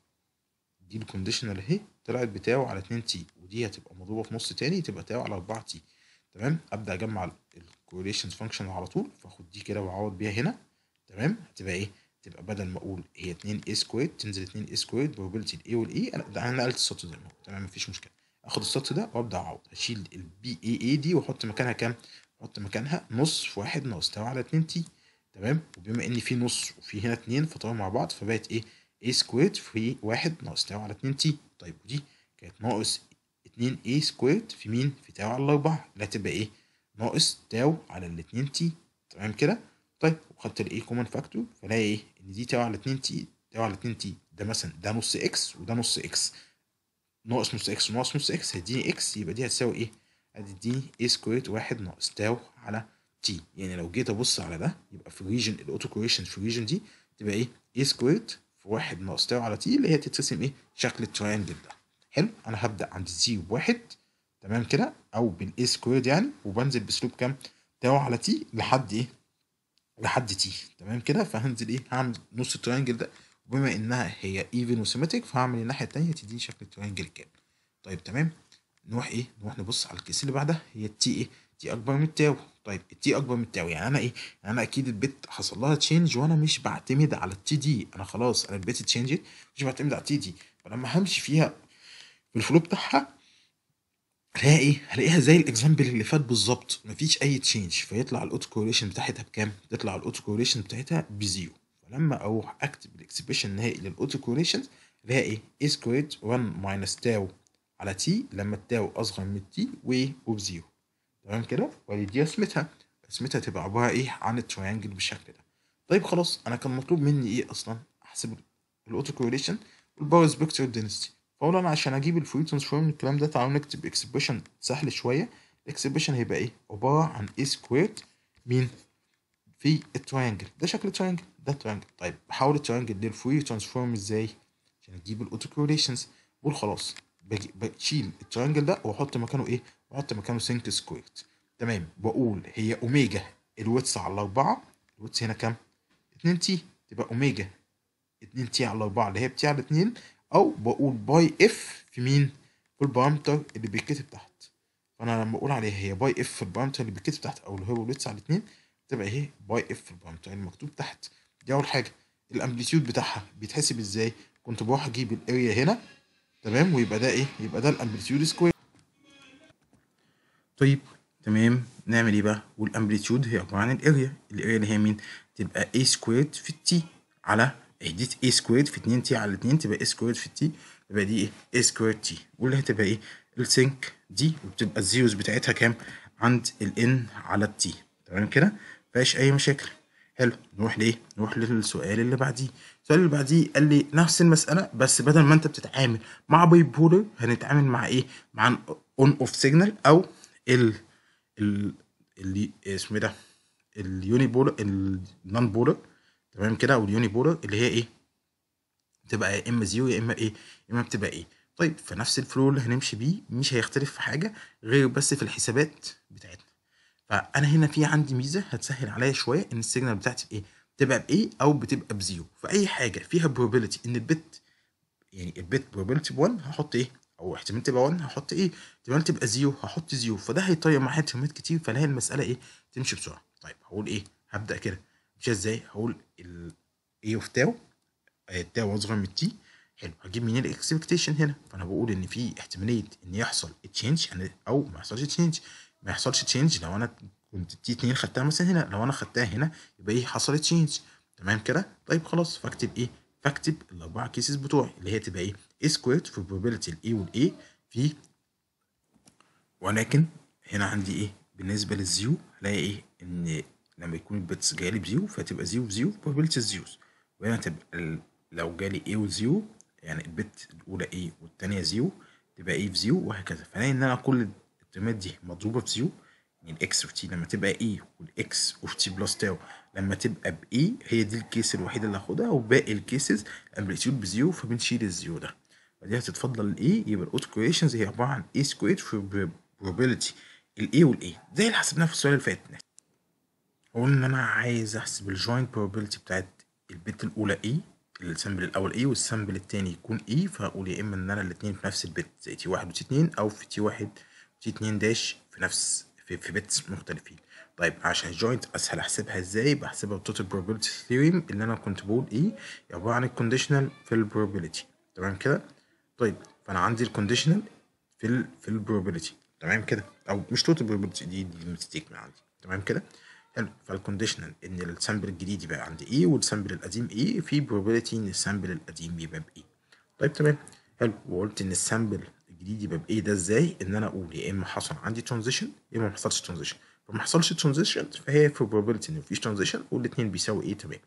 دي الكونديشنال اهي طلعت بتاو على 2 تي ودي هتبقى مضروبه في نص تاني تبقى تاو على 4 تي تمام ابدا اجمع الكوريليشنز فانكشن على طول فاخد دي كده واعوض بيها هنا تمام هتبقى ايه تبقى بدل ما اقول هي 2 اي سكويد تنزل 2 اي سكويد بروبابيلتي الاي والاي انا نقلت السطر زي ما هو تمام مفيش مشكله اخد السدس ده وابدا اعوض اشيل البي اي اي دي واحط مكانها كام احط مكانها نص في واحد ناقص تبقى على 2 تي تمام وبما ان في نص وفي هنا 2 فطبعا مع بعض فبقت ايه a سكويرد في واحد ناقص تاو على 2 تي طيب ودي كانت ناقص 2 a سكويرد في مين في تاو على 4 لا تبقى ايه ناقص تاو على ال 2 تي تمام كده طيب وخدت الايه كومن فاكتور فلاقي ايه ان دي تاو على 2 تي تاو على 2 تي ده مثلا ده نص اكس وده نص اكس ناقص نص اكس ناقص نص اكس هيديني اكس يبقى دي هتساوي ايه؟ هتديني اي سكويرد واحد ناقص تاو على تي يعني لو جيت ابص على ده يبقى في الريجن الاوتو كوريشن في الريجن دي تبقى ايه؟ اي سكويرد في واحد ناقص تاو على تي اللي هي تترسم ايه؟ شكل التراينجل ده حلو انا هبدا عند زي بواحد تمام كده او بالاي سكويرد يعني وبنزل بسلوب كام؟ تاو على تي لحد ايه؟ لحد تي تمام كده فهنزل ايه؟ هعمل نص التراينجل ده وبما انها هي ايفن وسيمتريك فهعمل الناحيه الثانيه تديني شكل الترينجل كده طيب تمام نروح ايه نروح نبص على الكيس اللي بعدها هي التي ايه تي اكبر من التاو طيب التي اكبر من التاو يعني انا ايه يعني انا اكيد البت حصل لها تشينج وانا مش بعتمد على التي دي انا خلاص انا البت تشينجت مش بعتمد على التي دي فلما همشي فيها بالفلو بتاعها هلاقي ايه هلاقيها زي الاكزامبل اللي فات بالظبط مفيش اي تشينج فيطلع الاوتو كوريشن بتاعتها بكام تطلع الاوتو كوريشن بتاعتها بزيرو ولما اروح اكتب الاكسبريشن النهائي للاوتو كوريشن اللي هي ايه؟ اي سكويرد 1 ماينس تاو على تي لما التاو اصغر من التي زيرو تمام كده؟ ودي دي رسمتها رسمتها تبقى عباره ايه عن التريانجل بالشكل ده طيب خلاص انا كان مطلوب مني ايه اصلا؟ احسب الاوتو كوريشن والباور سبكتر دينستي فاولا عشان اجيب الفري ترانسفورم الكلام ده تعالوا نكتب اكسبريشن سهل شويه الاكسبريشن هيبقى ايه؟ عباره عن اي سكويرد مين؟ في التريانجل ده شكل التريانجل ده ترانجل طيب بحاول الترانجل دي الفوري ترانسفورم ازاي عشان اجيب الاوتو كورليشنز بقول خلاص بشيل الترانجل ده واحط مكانه ايه واحط مكانه سينك سكويرت تمام بقول هي اوميجا الوتس على الأربعة الوتس هنا كام 2 تي تبقى اوميجا 2 تي على 4 اللي هي بتي على 2 او بقول باي اف في مين في البارامتر اللي بيتكتب تحت فانا لما اقول عليها هي باي اف في البارامتر اللي بيتكتب تحت او اللي هو الوتس على 2 تبقى ايه باي اف في البارامتر المكتوب تحت دي اول حاجه الامبليتيود بتاعها بيتحسب ازاي كنت بروح اجيب الاريا هنا تمام ويبقى ده ايه يبقى ده الامبليتيود سكوير طيب تمام نعمل ايه بقى والامبليتيود هي عباره عن الاريا الاريا اللي هي مين تبقى اي سكويرد في تي على اديت اي سكويرد في 2 تي على 2 تبقى اي سكويرد في تي تبقى دي ايه اي سكويرد تي واللي هتبقى ايه السينك دي وبتبقى الزيروز بتاعتها كام عند الان n على التي تمام كده مفيش اي مشاكل حلو نروح ليه؟ نروح للسؤال اللي بعديه، السؤال اللي بعديه قال لي نفس المسألة بس بدل ما أنت بتتعامل مع باي بولر هنتعامل مع إيه؟ مع أون أوف سيجنال أو ال ال اللي اسمه إيه ده؟ اليوني بولر النون بولر تمام كده أو اليوني بولر اللي هي إيه؟ تبقى يا إما زيرو يا إما إيه؟ يا إما بتبقى إيه؟ طيب فنفس الفلو اللي هنمشي بيه مش هيختلف في حاجة غير بس في الحسابات بتاعتنا. فانا هنا في عندي ميزه هتسهل عليا شويه ان السيجنال بتاعتي بايه بتبقى بايه او بتبقى بزيرو فاي حاجه فيها بروبابيلتي ان البت يعني البت بروبابيلتي ب 1 هحط ايه او احتمال تبقى 1 هحط ايه احتمال تبقى زيرو هحط زيرو فده هيطير معايا احتمالات كتير فلاقي المساله ايه تمشي بسرعه طيب هقول ايه هبدا كده مش ازاي هقول ال اي اوف تاو تاو اصغر من تي حلو هجيب منين الاكسبكتيشن هنا فانا بقول ان في احتماليه ان يحصل تشينج او ما يحصلش تشينج ما يحصلش تشينج لو انا كنت تي 2 خدتها مثلا هنا لو انا خدتها هنا يبقى ايه حصلت تشينج تمام كده طيب خلاص فاكتب ايه فاكتب الاربع كيسز بتوعي اللي هي تبقى ايه اي سكويرد في بروبابيلتي الاي والاي في ولكن هنا عندي ايه بالنسبه للزيو هلاقي ايه ان لما يكون البيتس جالي بزيو فتبقى في زيو بروبابيلتي الزيوز وهنا تبقى لو جالي ايه وزيو يعني البت الاولى ايه والثانيه زيو تبقى ايه في زيو وهكذا فلاقي ان انا كل القيمات دي مضروبه في زيرو يعني الاكس اوف تي لما تبقى اي e والاكس اوف تي بلس تاو لما تبقى باي e، هي دي الكيس الوحيده اللي هاخدها وباقي الكيسز امبليتيود بزيرو فبنشيل الزيرو ده فدي هتتفضل الاي e، يبقى الاوتو كويشنز هي عباره عن اي سكوير في probability الاي والاي زي اللي حسبناها في السؤال اللي فات قلنا ان انا عايز احسب الجوينت probability بتاعت البت الاولى اي السامبل الاول اي والسامبل التاني يكون اي فهقول يا اما ان انا الاتنين في نفس البت زي تي واحد وتي اتنين او في تي واحد في اتنين داش في نفس في, في بيتس مختلفين طيب عشان الجوينت اسهل احسبها ازاي بحسبها بالتوتال probability theorem اللي انا كنت بقول ايه عباره عن الكونديشنال في البروبابيلتي تمام كده طيب فانا عندي الكونديشنال في الـ في البروبابيلتي تمام كده او مش توتال probability دي دي ميستيك من عندي تمام كده حلو فالكونديشنال ان السامبل الجديد يبقى عند ايه والسامبل القديم ايه في probability ان السامبل القديم يبقى بايه طيب تمام حلو وقلت ان السامبل الجديد يبقى بايه ده ازاي ان انا اقول يا اما حصل عندي ترانزيشن يا اما ما حصلش ترانزيشن فما حصلش ترانزيشن فهي في probability ان مفيش ترانزيشن والاثنين بيساوي ايه تمام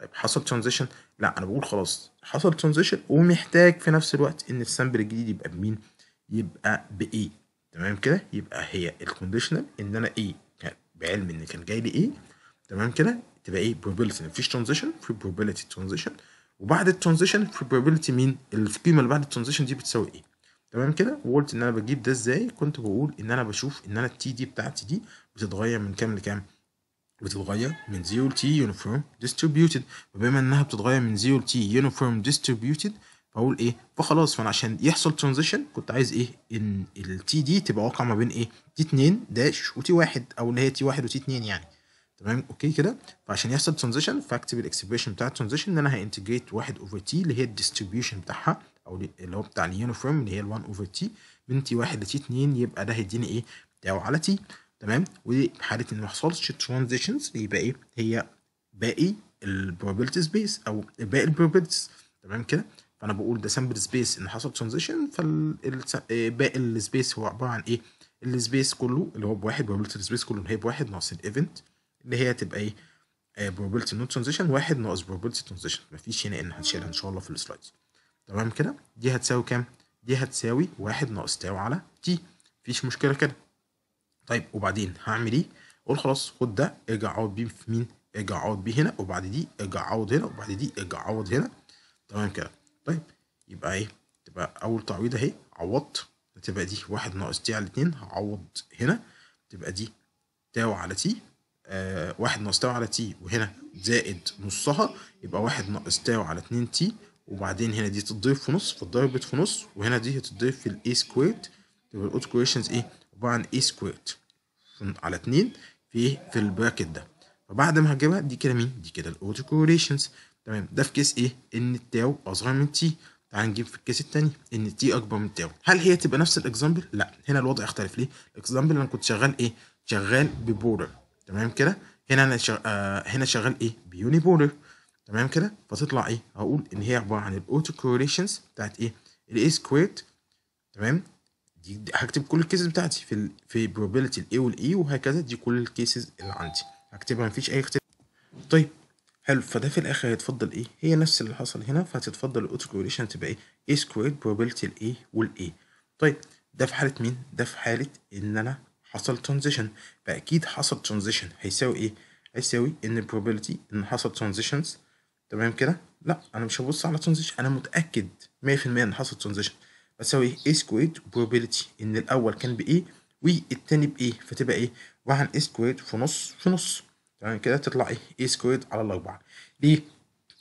طيب حصل ترانزيشن لا انا بقول خلاص حصل ترانزيشن ومحتاج في نفس الوقت ان السامبل الجديد يبقى بمين يبقى بايه تمام كده يبقى هي الكونديشنال ان انا ايه كان بعلم ان كان جاي لي ايه تمام كده تبقى ايه probability ان مفيش ترانزيشن في probability ترانزيشن وبعد الترانزيشن في probability مين القيمه اللي بعد الترانزيشن دي بتساوي ايه تمام كده وقلت ان انا بجيب ده ازاي كنت بقول ان انا بشوف ان انا التي دي بتاعتي دي بتتغير من كام لكام بتتغير من 0 ل t uniform distributed انها بتتغير من 0 ل t uniform distributed فاقول ايه فخلاص فانا عشان يحصل ترانزيشن كنت عايز ايه ان التي دي تبقى واقعه ما بين ايه تي 2 داش وتي 1 او اللي هي تي 1 وتي 2 يعني تمام اوكي كده فعشان يحصل ترانزيشن فاكتب الاكسبريشن بتاع الترانزيشن ان انا هانتجريت 1 اوفر تي اللي هي الديستريبيوشن بتاعها او اللي هو بتاع اليونيفورم اللي هي ال 1 اوفر تي من تي 1 لتي 2 يبقى ده هيديني ايه تاو على تي تمام وحاله ان ما حصلش ترانزيشنز يبقى ايه هي باقي البروبابيلتي سبيس او باقي البروبابيلتيز تمام كده فانا بقول ده سامبل سبيس ان حصل ترانزيشن فباقي السبيس هو عباره عن ايه السبيس كله اللي هو بواحد بروبابيلتي سبيس كله اللي هي بواحد ناقص الايفنت اللي هي تبقى ايه بروبابيلتي نوت ترانزيشن واحد ناقص بروبابيلتي ترانزيشن مفيش هنا ان هنشيلها ان شاء الله في السلايدز تمام كده دي هتساوي كام دي هتساوي واحد ناقص تاو على تي مفيش مشكله كده طيب وبعدين هعمل ايه اقول خلاص خد ده ارجع عوض بيه في مين ارجع عوض بيه هنا وبعد دي ارجع عوض هنا وبعد دي ارجع عوض هنا تمام كده طيب يبقى ايه تبقى اول تعويضه اهي عوضت تبقى دي واحد ناقص تي على اتنين هعوض هنا تبقى دي تاو على تي آه واحد ناقص تاو على تي وهنا زائد نصها يبقى واحد ناقص تاو على اتنين تي وبعدين هنا دي تتضيف في نص فاتضربت في نص وهنا دي هتضيف في الاي سكويرد تبقى الاوت كويشنز ايه عباره عن اي سكويرد على 2 في في البراكت ده فبعد ما هجيبها دي كده مين دي كده الاوت كوريشنز تمام ده في كيس ايه ان التاو اصغر من تي تعال نجيب في الكيس التاني ان تي اكبر من تاو هل هي تبقى نفس الاكزامبل لا هنا الوضع يختلف ليه الاكزامبل انا كنت شغال ايه شغال ببورر تمام كده هنا انا شغ... آه هنا شغال ايه بيوني بوردر تمام كده فتطلع ايه هقول ان هي عباره عن الاوتو كوريليشنز بتاعت ايه الاي سكويرد تمام دي, هكتب كل الكيسز بتاعتي في في بروبابيلتي الاي والاي وهكذا دي كل الكيسز اللي عندي هكتبها مفيش اي اختلاف طيب حلو فده في الاخر هيتفضل ايه هي نفس اللي حصل هنا فهتتفضل الاوتو كوريليشن تبقى ايه اي سكويرد بروبابيلتي الاي والاي طيب ده في حاله مين ده في حاله ان انا حصل ترانزيشن فاكيد حصل ترانزيشن هيساوي ايه هيساوي ان probability ان حصل ترانزيشنز تمام كده لا انا مش هبص على ترانزيشن انا متاكد 100% ان حصل ترانزيشن بساوي ايه سكويت بروبابيلتي ان الاول كان بايه والتاني بايه فتبقى ايه واحد اي سكويت في نص في نص تمام يعني كده تطلع ايه اي سكويت على الاربعه ليه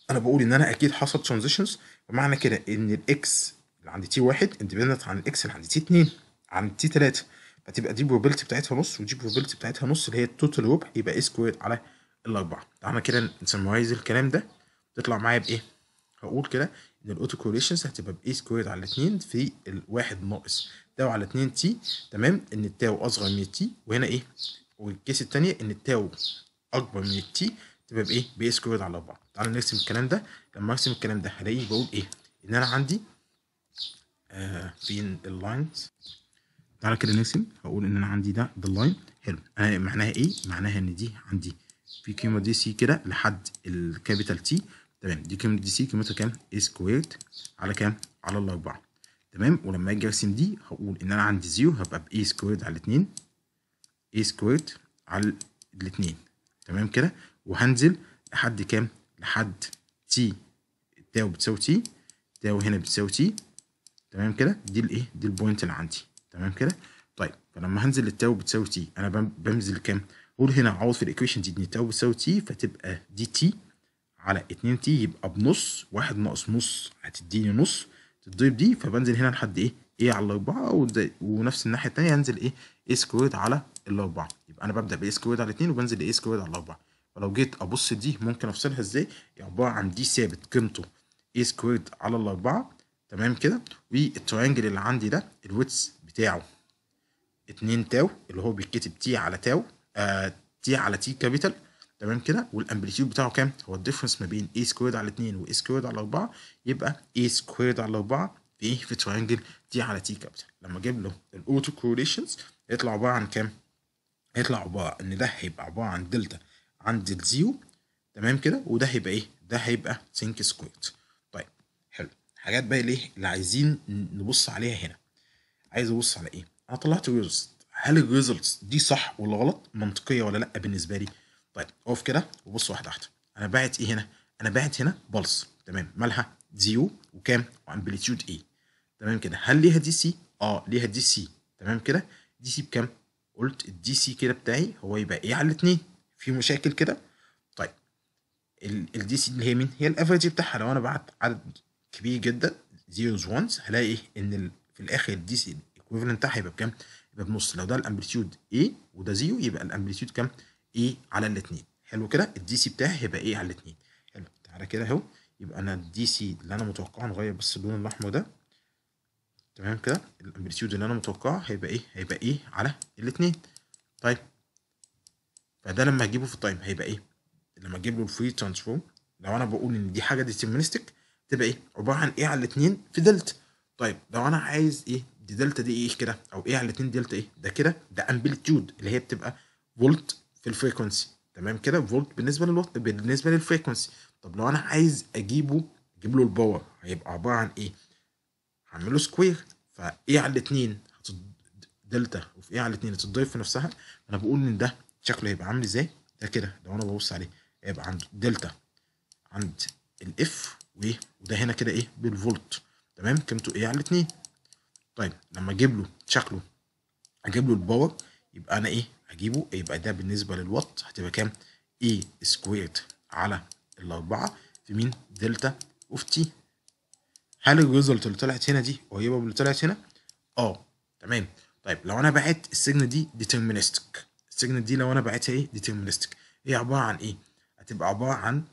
انا بقول ان انا اكيد حصل ترانزيشنز بمعنى كده ان الاكس اللي عند تي واحد اندبندنت عن الاكس اللي عند تي 2 عن تي 3 فتبقى دي بروبابيلتي بتاعتها نص ودي بروبابيلتي بتاعتها نص اللي هي التوتال ربع يبقى اي سكويت على الاربعه احنا كده نسمرايز الكلام ده تطلع معايا بايه هقول كده ان الاوتو كوريشنز هتبقى باي سكوير على 2 في الواحد ناقص تاو على 2 تي تمام ان التاو اصغر من التي وهنا ايه والكيس الثانيه ان التاو اكبر من التي تبقى بايه باي سكوير على 4 تعالى نرسم الكلام ده لما ارسم الكلام ده هلاقي بقول ايه ان انا عندي آه فين اللاينز تعالى كده نرسم هقول ان انا عندي ده ذا لاين حلو آه، معناها ايه معناها ان دي عندي في قيمه دي سي كده لحد الكابيتال تي تمام دي كم دي سي قيمتها كام؟ اي سكويرد على كام؟ على الأربعة تمام ولما أجي أرسم دي هقول إن أنا عندي زيرو هبقى اي سكويرد على الاثنين اي سكويرد على الاثنين تمام كده وهنزل لحد كام؟ لحد تي تاو بتساوي تي تاو هنا بتساوي تي تمام كده دي الايه؟ دي البوينت اللي عندي تمام كده طيب فلما هنزل للتاو بتساوي تي انا بنزل كام؟ قول هنا عوض في الايكويشن دي ان تاو بتساوي تي فتبقى دي تي على 2 تي يبقى بنص واحد ناقص نص هتديني نص تضرب دي فبنزل هنا لحد ايه ايه على الاربعه ونفس الناحيه الثانيه انزل ايه ايه سكويرد على الاربعه يبقى انا ببدا بايه سكويرد على 2 وبنزل ايه سكويرد على الاربعه فلو جيت ابص دي ممكن افصلها ازاي عباره عن دي ثابت قيمته ايه سكويرد على الاربعه تمام كده والتريانجل اللي عندي ده الويتس بتاعه 2 تاو اللي هو بيتكتب تي على تاو آه تي على تي كابيتال تمام كده والامبليتيود بتاعه كام هو الديفرنس ما بين اي سكويرد على 2 واي سكويرد على 4 يبقى اي سكويرد على 4 في ايه في تريانجل دي على تي كابيتال لما اجيب له الاوتو كوريليشنز يطلع عباره عن كام هيطلع عباره ان ده هيبقى عباره عن دلتا عند الزيرو تمام كده وده هيبقى ايه ده هيبقى سينك سكويرد طيب حلو حاجات بقى ليه اللي عايزين نبص عليها هنا عايز ابص على ايه انا طلعت ريزلت هل الريزلتس دي صح ولا غلط منطقيه ولا لا بالنسبه لي طيب اقف كده وبص واحده واحده انا باعت ايه هنا انا باعت هنا بلس تمام مالها زيو وكام وامبليتيود ايه تمام كده هل ليها دي سي اه ليها دي سي تمام كده دي سي بكام قلت الدي سي كده بتاعي هو يبقى ايه على الاثنين في مشاكل كده طيب الدي سي اللي هي مين هي الافرج بتاعها لو انا بعت عدد كبير جدا زيروز وانز هلاقي ايه ان في الاخر الدي سي الايكويفالنت بتاعها يبقى بكام يبقى بنص لو ده الامبليتيود ايه وده زيو يبقى الامبليتيود كام ايه على الاثنين حلو كده الدي سي بتاعي هيبقى ايه على الاثنين حلو تعالى كده اهو يبقى انا الدي سي اللي انا متوقعه نغير بس اللون الاحمر ده تمام كده الامبليتيود اللي انا متوقعه هيبقى ايه هيبقى ايه على الاثنين طيب فده لما اجيبه في التايم هيبقى ايه لما اجيب له الفري ترانسفورم لو انا بقول ان دي حاجه ديتيرمينستك تبقى ايه عباره عن ايه على الاثنين في دلتا طيب لو انا عايز ايه دي دلتا دي ايه كده او ايه على الاثنين دلتا ايه ده كده ده امبليتيود اللي هي بتبقى فولت في الفريكونسي تمام كده فولت بالنسبه للوقت بالنسبه للفريكونسي طب لو انا عايز اجيبه اجيب له الباور هيبقى عباره عن ايه هعمله سكوير فايه على الاثنين دلتا وفي ايه على الاثنين هتتضرب في نفسها انا بقول ان ده شكله هيبقى عامل ازاي ده كده لو انا ببص عليه هيبقى عند دلتا عند الاف وايه وده هنا كده ايه بالفولت تمام قيمته ايه على الاثنين طيب لما اجيب له شكله اجيب له الباور يبقى انا ايه هجيبه يبقى ده بالنسبه للوات هتبقى كام؟ اي سكويرد على الاربعه في مين؟ دلتا اوف تي هل الريزلت اللي طلعت هنا دي قريبه من اللي طلعت هنا؟ اه تمام طيب لو انا بعت السجن دي ديترمينستيك السجن دي لو انا بعتها ايه ديترمينستيك هي عباره عن ايه؟ هتبقى عباره عن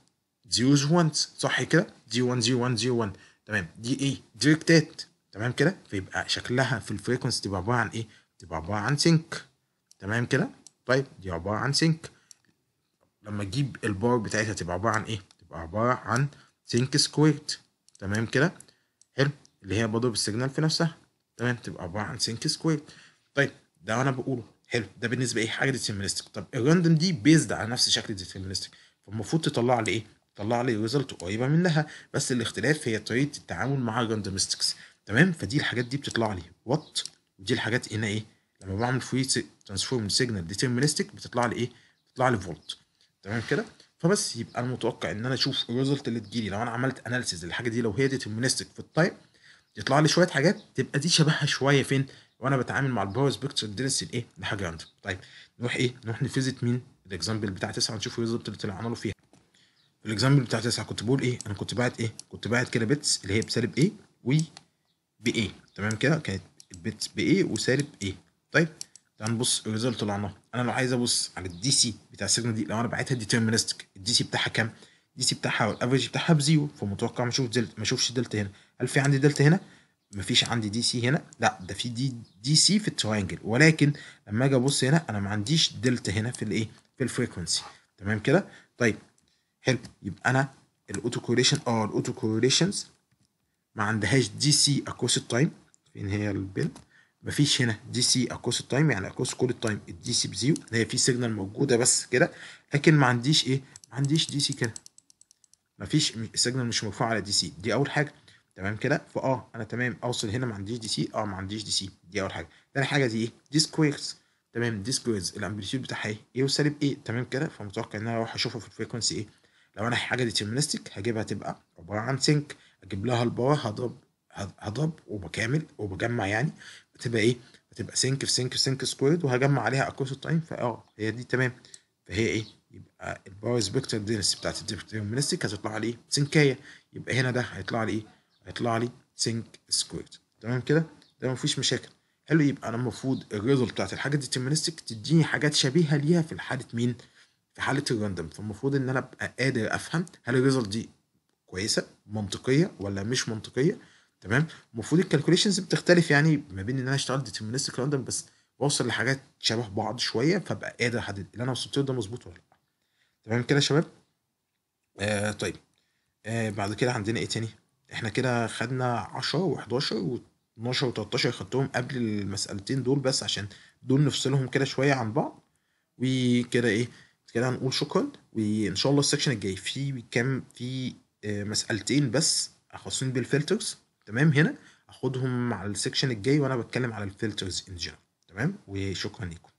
زيروز وانز صح كده؟ زيرو 1 زيرو 1 زيرو 1 تمام دي ايه؟ ديركتات تمام كده؟ فيبقى شكلها في الفريكونسي تبقى عباره عن ايه؟ تبقى عباره عن سينك تمام كده طيب دي عباره عن سينك لما تجيب البار بتاعتها تبقى عباره عن ايه تبقى عباره عن سينك سكويرد تمام كده حلو اللي هي بضرب السيجنال في نفسها تمام تبقى عباره عن سينك سكويرد طيب ده انا بقوله حلو ده بالنسبه ايه حاجه ديتيرمينستك طب الراندوم دي بيزد على نفس شكل ديتيرمينستك فالمفروض تطلع لي ايه تطلع لي ريزلت قريبه منها بس الاختلاف هي طريقه التعامل مع الراندومستكس تمام فدي الحاجات دي بتطلع لي وات ودي الحاجات هنا ايه لما بعمل فويه ترانسفورم سيجنال ديترمينستيك بتطلع لي ايه؟ بتطلع لي فولت تمام كده؟ فبس يبقى المتوقع ان انا اشوف الريزلت اللي تجي لي لو انا عملت اناليسيز للحاجه دي لو هي ديترمينستيك في التايم يطلع لي شويه حاجات تبقى دي شبهها شويه فين؟ وانا بتعامل مع الباور سبيكتر ديلس الايه؟ لحاجه راندوم طيب نروح ايه؟ نروح نفيزيت مين؟ الاكزامبل بتاع 9 ونشوف الريزلت اللي طلع له فيها الاكزامبل بتاع 9 كنت بقول ايه؟ انا كنت باعت ايه؟ كنت باعت كده بيتس اللي هي بسالب ايه و بايه تمام كده؟ كانت البيتس بايه وسالب ايه طيب تعال نبص الريزلت اللي عنها انا لو عايز ابص على الدي سي بتاع السيجنال دي لو انا بعتها ديترمينستك الدي سي بتاعها كام الدي سي بتاعها والافرج بتاعها بزيرو فمتوقع ما اشوف دلتا ما اشوفش دلتا هنا هل في عندي دلتا هنا ما فيش عندي دي سي هنا لا ده في دي دي سي في التراينجل ولكن لما اجي ابص هنا انا ما عنديش دلتا هنا في الايه في الفريكونسي تمام كده طيب حلو يبقى انا الاوتو كوريشن اه الاوتو كوريشنز ما عندهاش دي سي اكوس التايم فين هي البيل مفيش هنا دي سي اكوس التايم يعني اكوس كل التايم الدي سي بزيرو هي في سيجنال موجوده بس كده لكن ما عنديش ايه ما عنديش دي سي كده مفيش السيجنال مش مرفوع على دي سي دي اول حاجه تمام كده فاه انا تمام اوصل هنا ما عنديش دي سي اه ما عنديش دي سي دي اول حاجه تاني حاجه دي ايه دي سكويرز تمام دي سكويرز الامبليتيود بتاعها ايه ايه وسالب ايه تمام كده فمتوقع ان انا اروح اشوفها في الفريكونسي ايه لو انا حاجه ديترمينستيك هجيبها تبقى عباره عن سينك اجيب لها الباور هضرب هضرب وبكامل وبجمع يعني هتبقى ايه هتبقى سنك في سنك في سنك سكويرد وهجمع عليها اكوس التايم فاه هي دي تمام فهي ايه يبقى الباور سبيكتر دينس بتاعت الديترمينستيك هتطلع لي ايه سنكايه يبقى هنا ده هيطلع لي ايه هيطلع لي سنك سكويرد تمام كده ده مفيش مشاكل حلو يبقى انا المفروض الريزلت بتاعت الحاجه الديترمينستيك تديني حاجات شبيهه ليها في حاله مين في حاله الراندوم فالمفروض ان انا ابقى قادر افهم هل الريزلت دي كويسه منطقيه ولا مش منطقيه تمام المفروض الكالكوليشنز بتختلف يعني ما بين ان انا اشتغل ديتيرمينستك راندوم بس بوصل لحاجات شبه بعض شويه فابقى قادر احدد اللي انا وصلت له ده مظبوط ولا لا تمام كده يا شباب آه طيب آه بعد كده عندنا ايه تاني احنا كده خدنا 10 و11 و12 و13 خدتهم قبل المسألتين دول بس عشان دول نفصلهم كده شويه عن بعض وكده ايه كده هنقول شكرا وان شاء الله السكشن الجاي فيه كام في آه، مسألتين بس خاصين بالفلترز تمام هنا اخدهم على السكشن الجاي وانا بتكلم على الفلترز ان جنرال تمام وشكرا لكم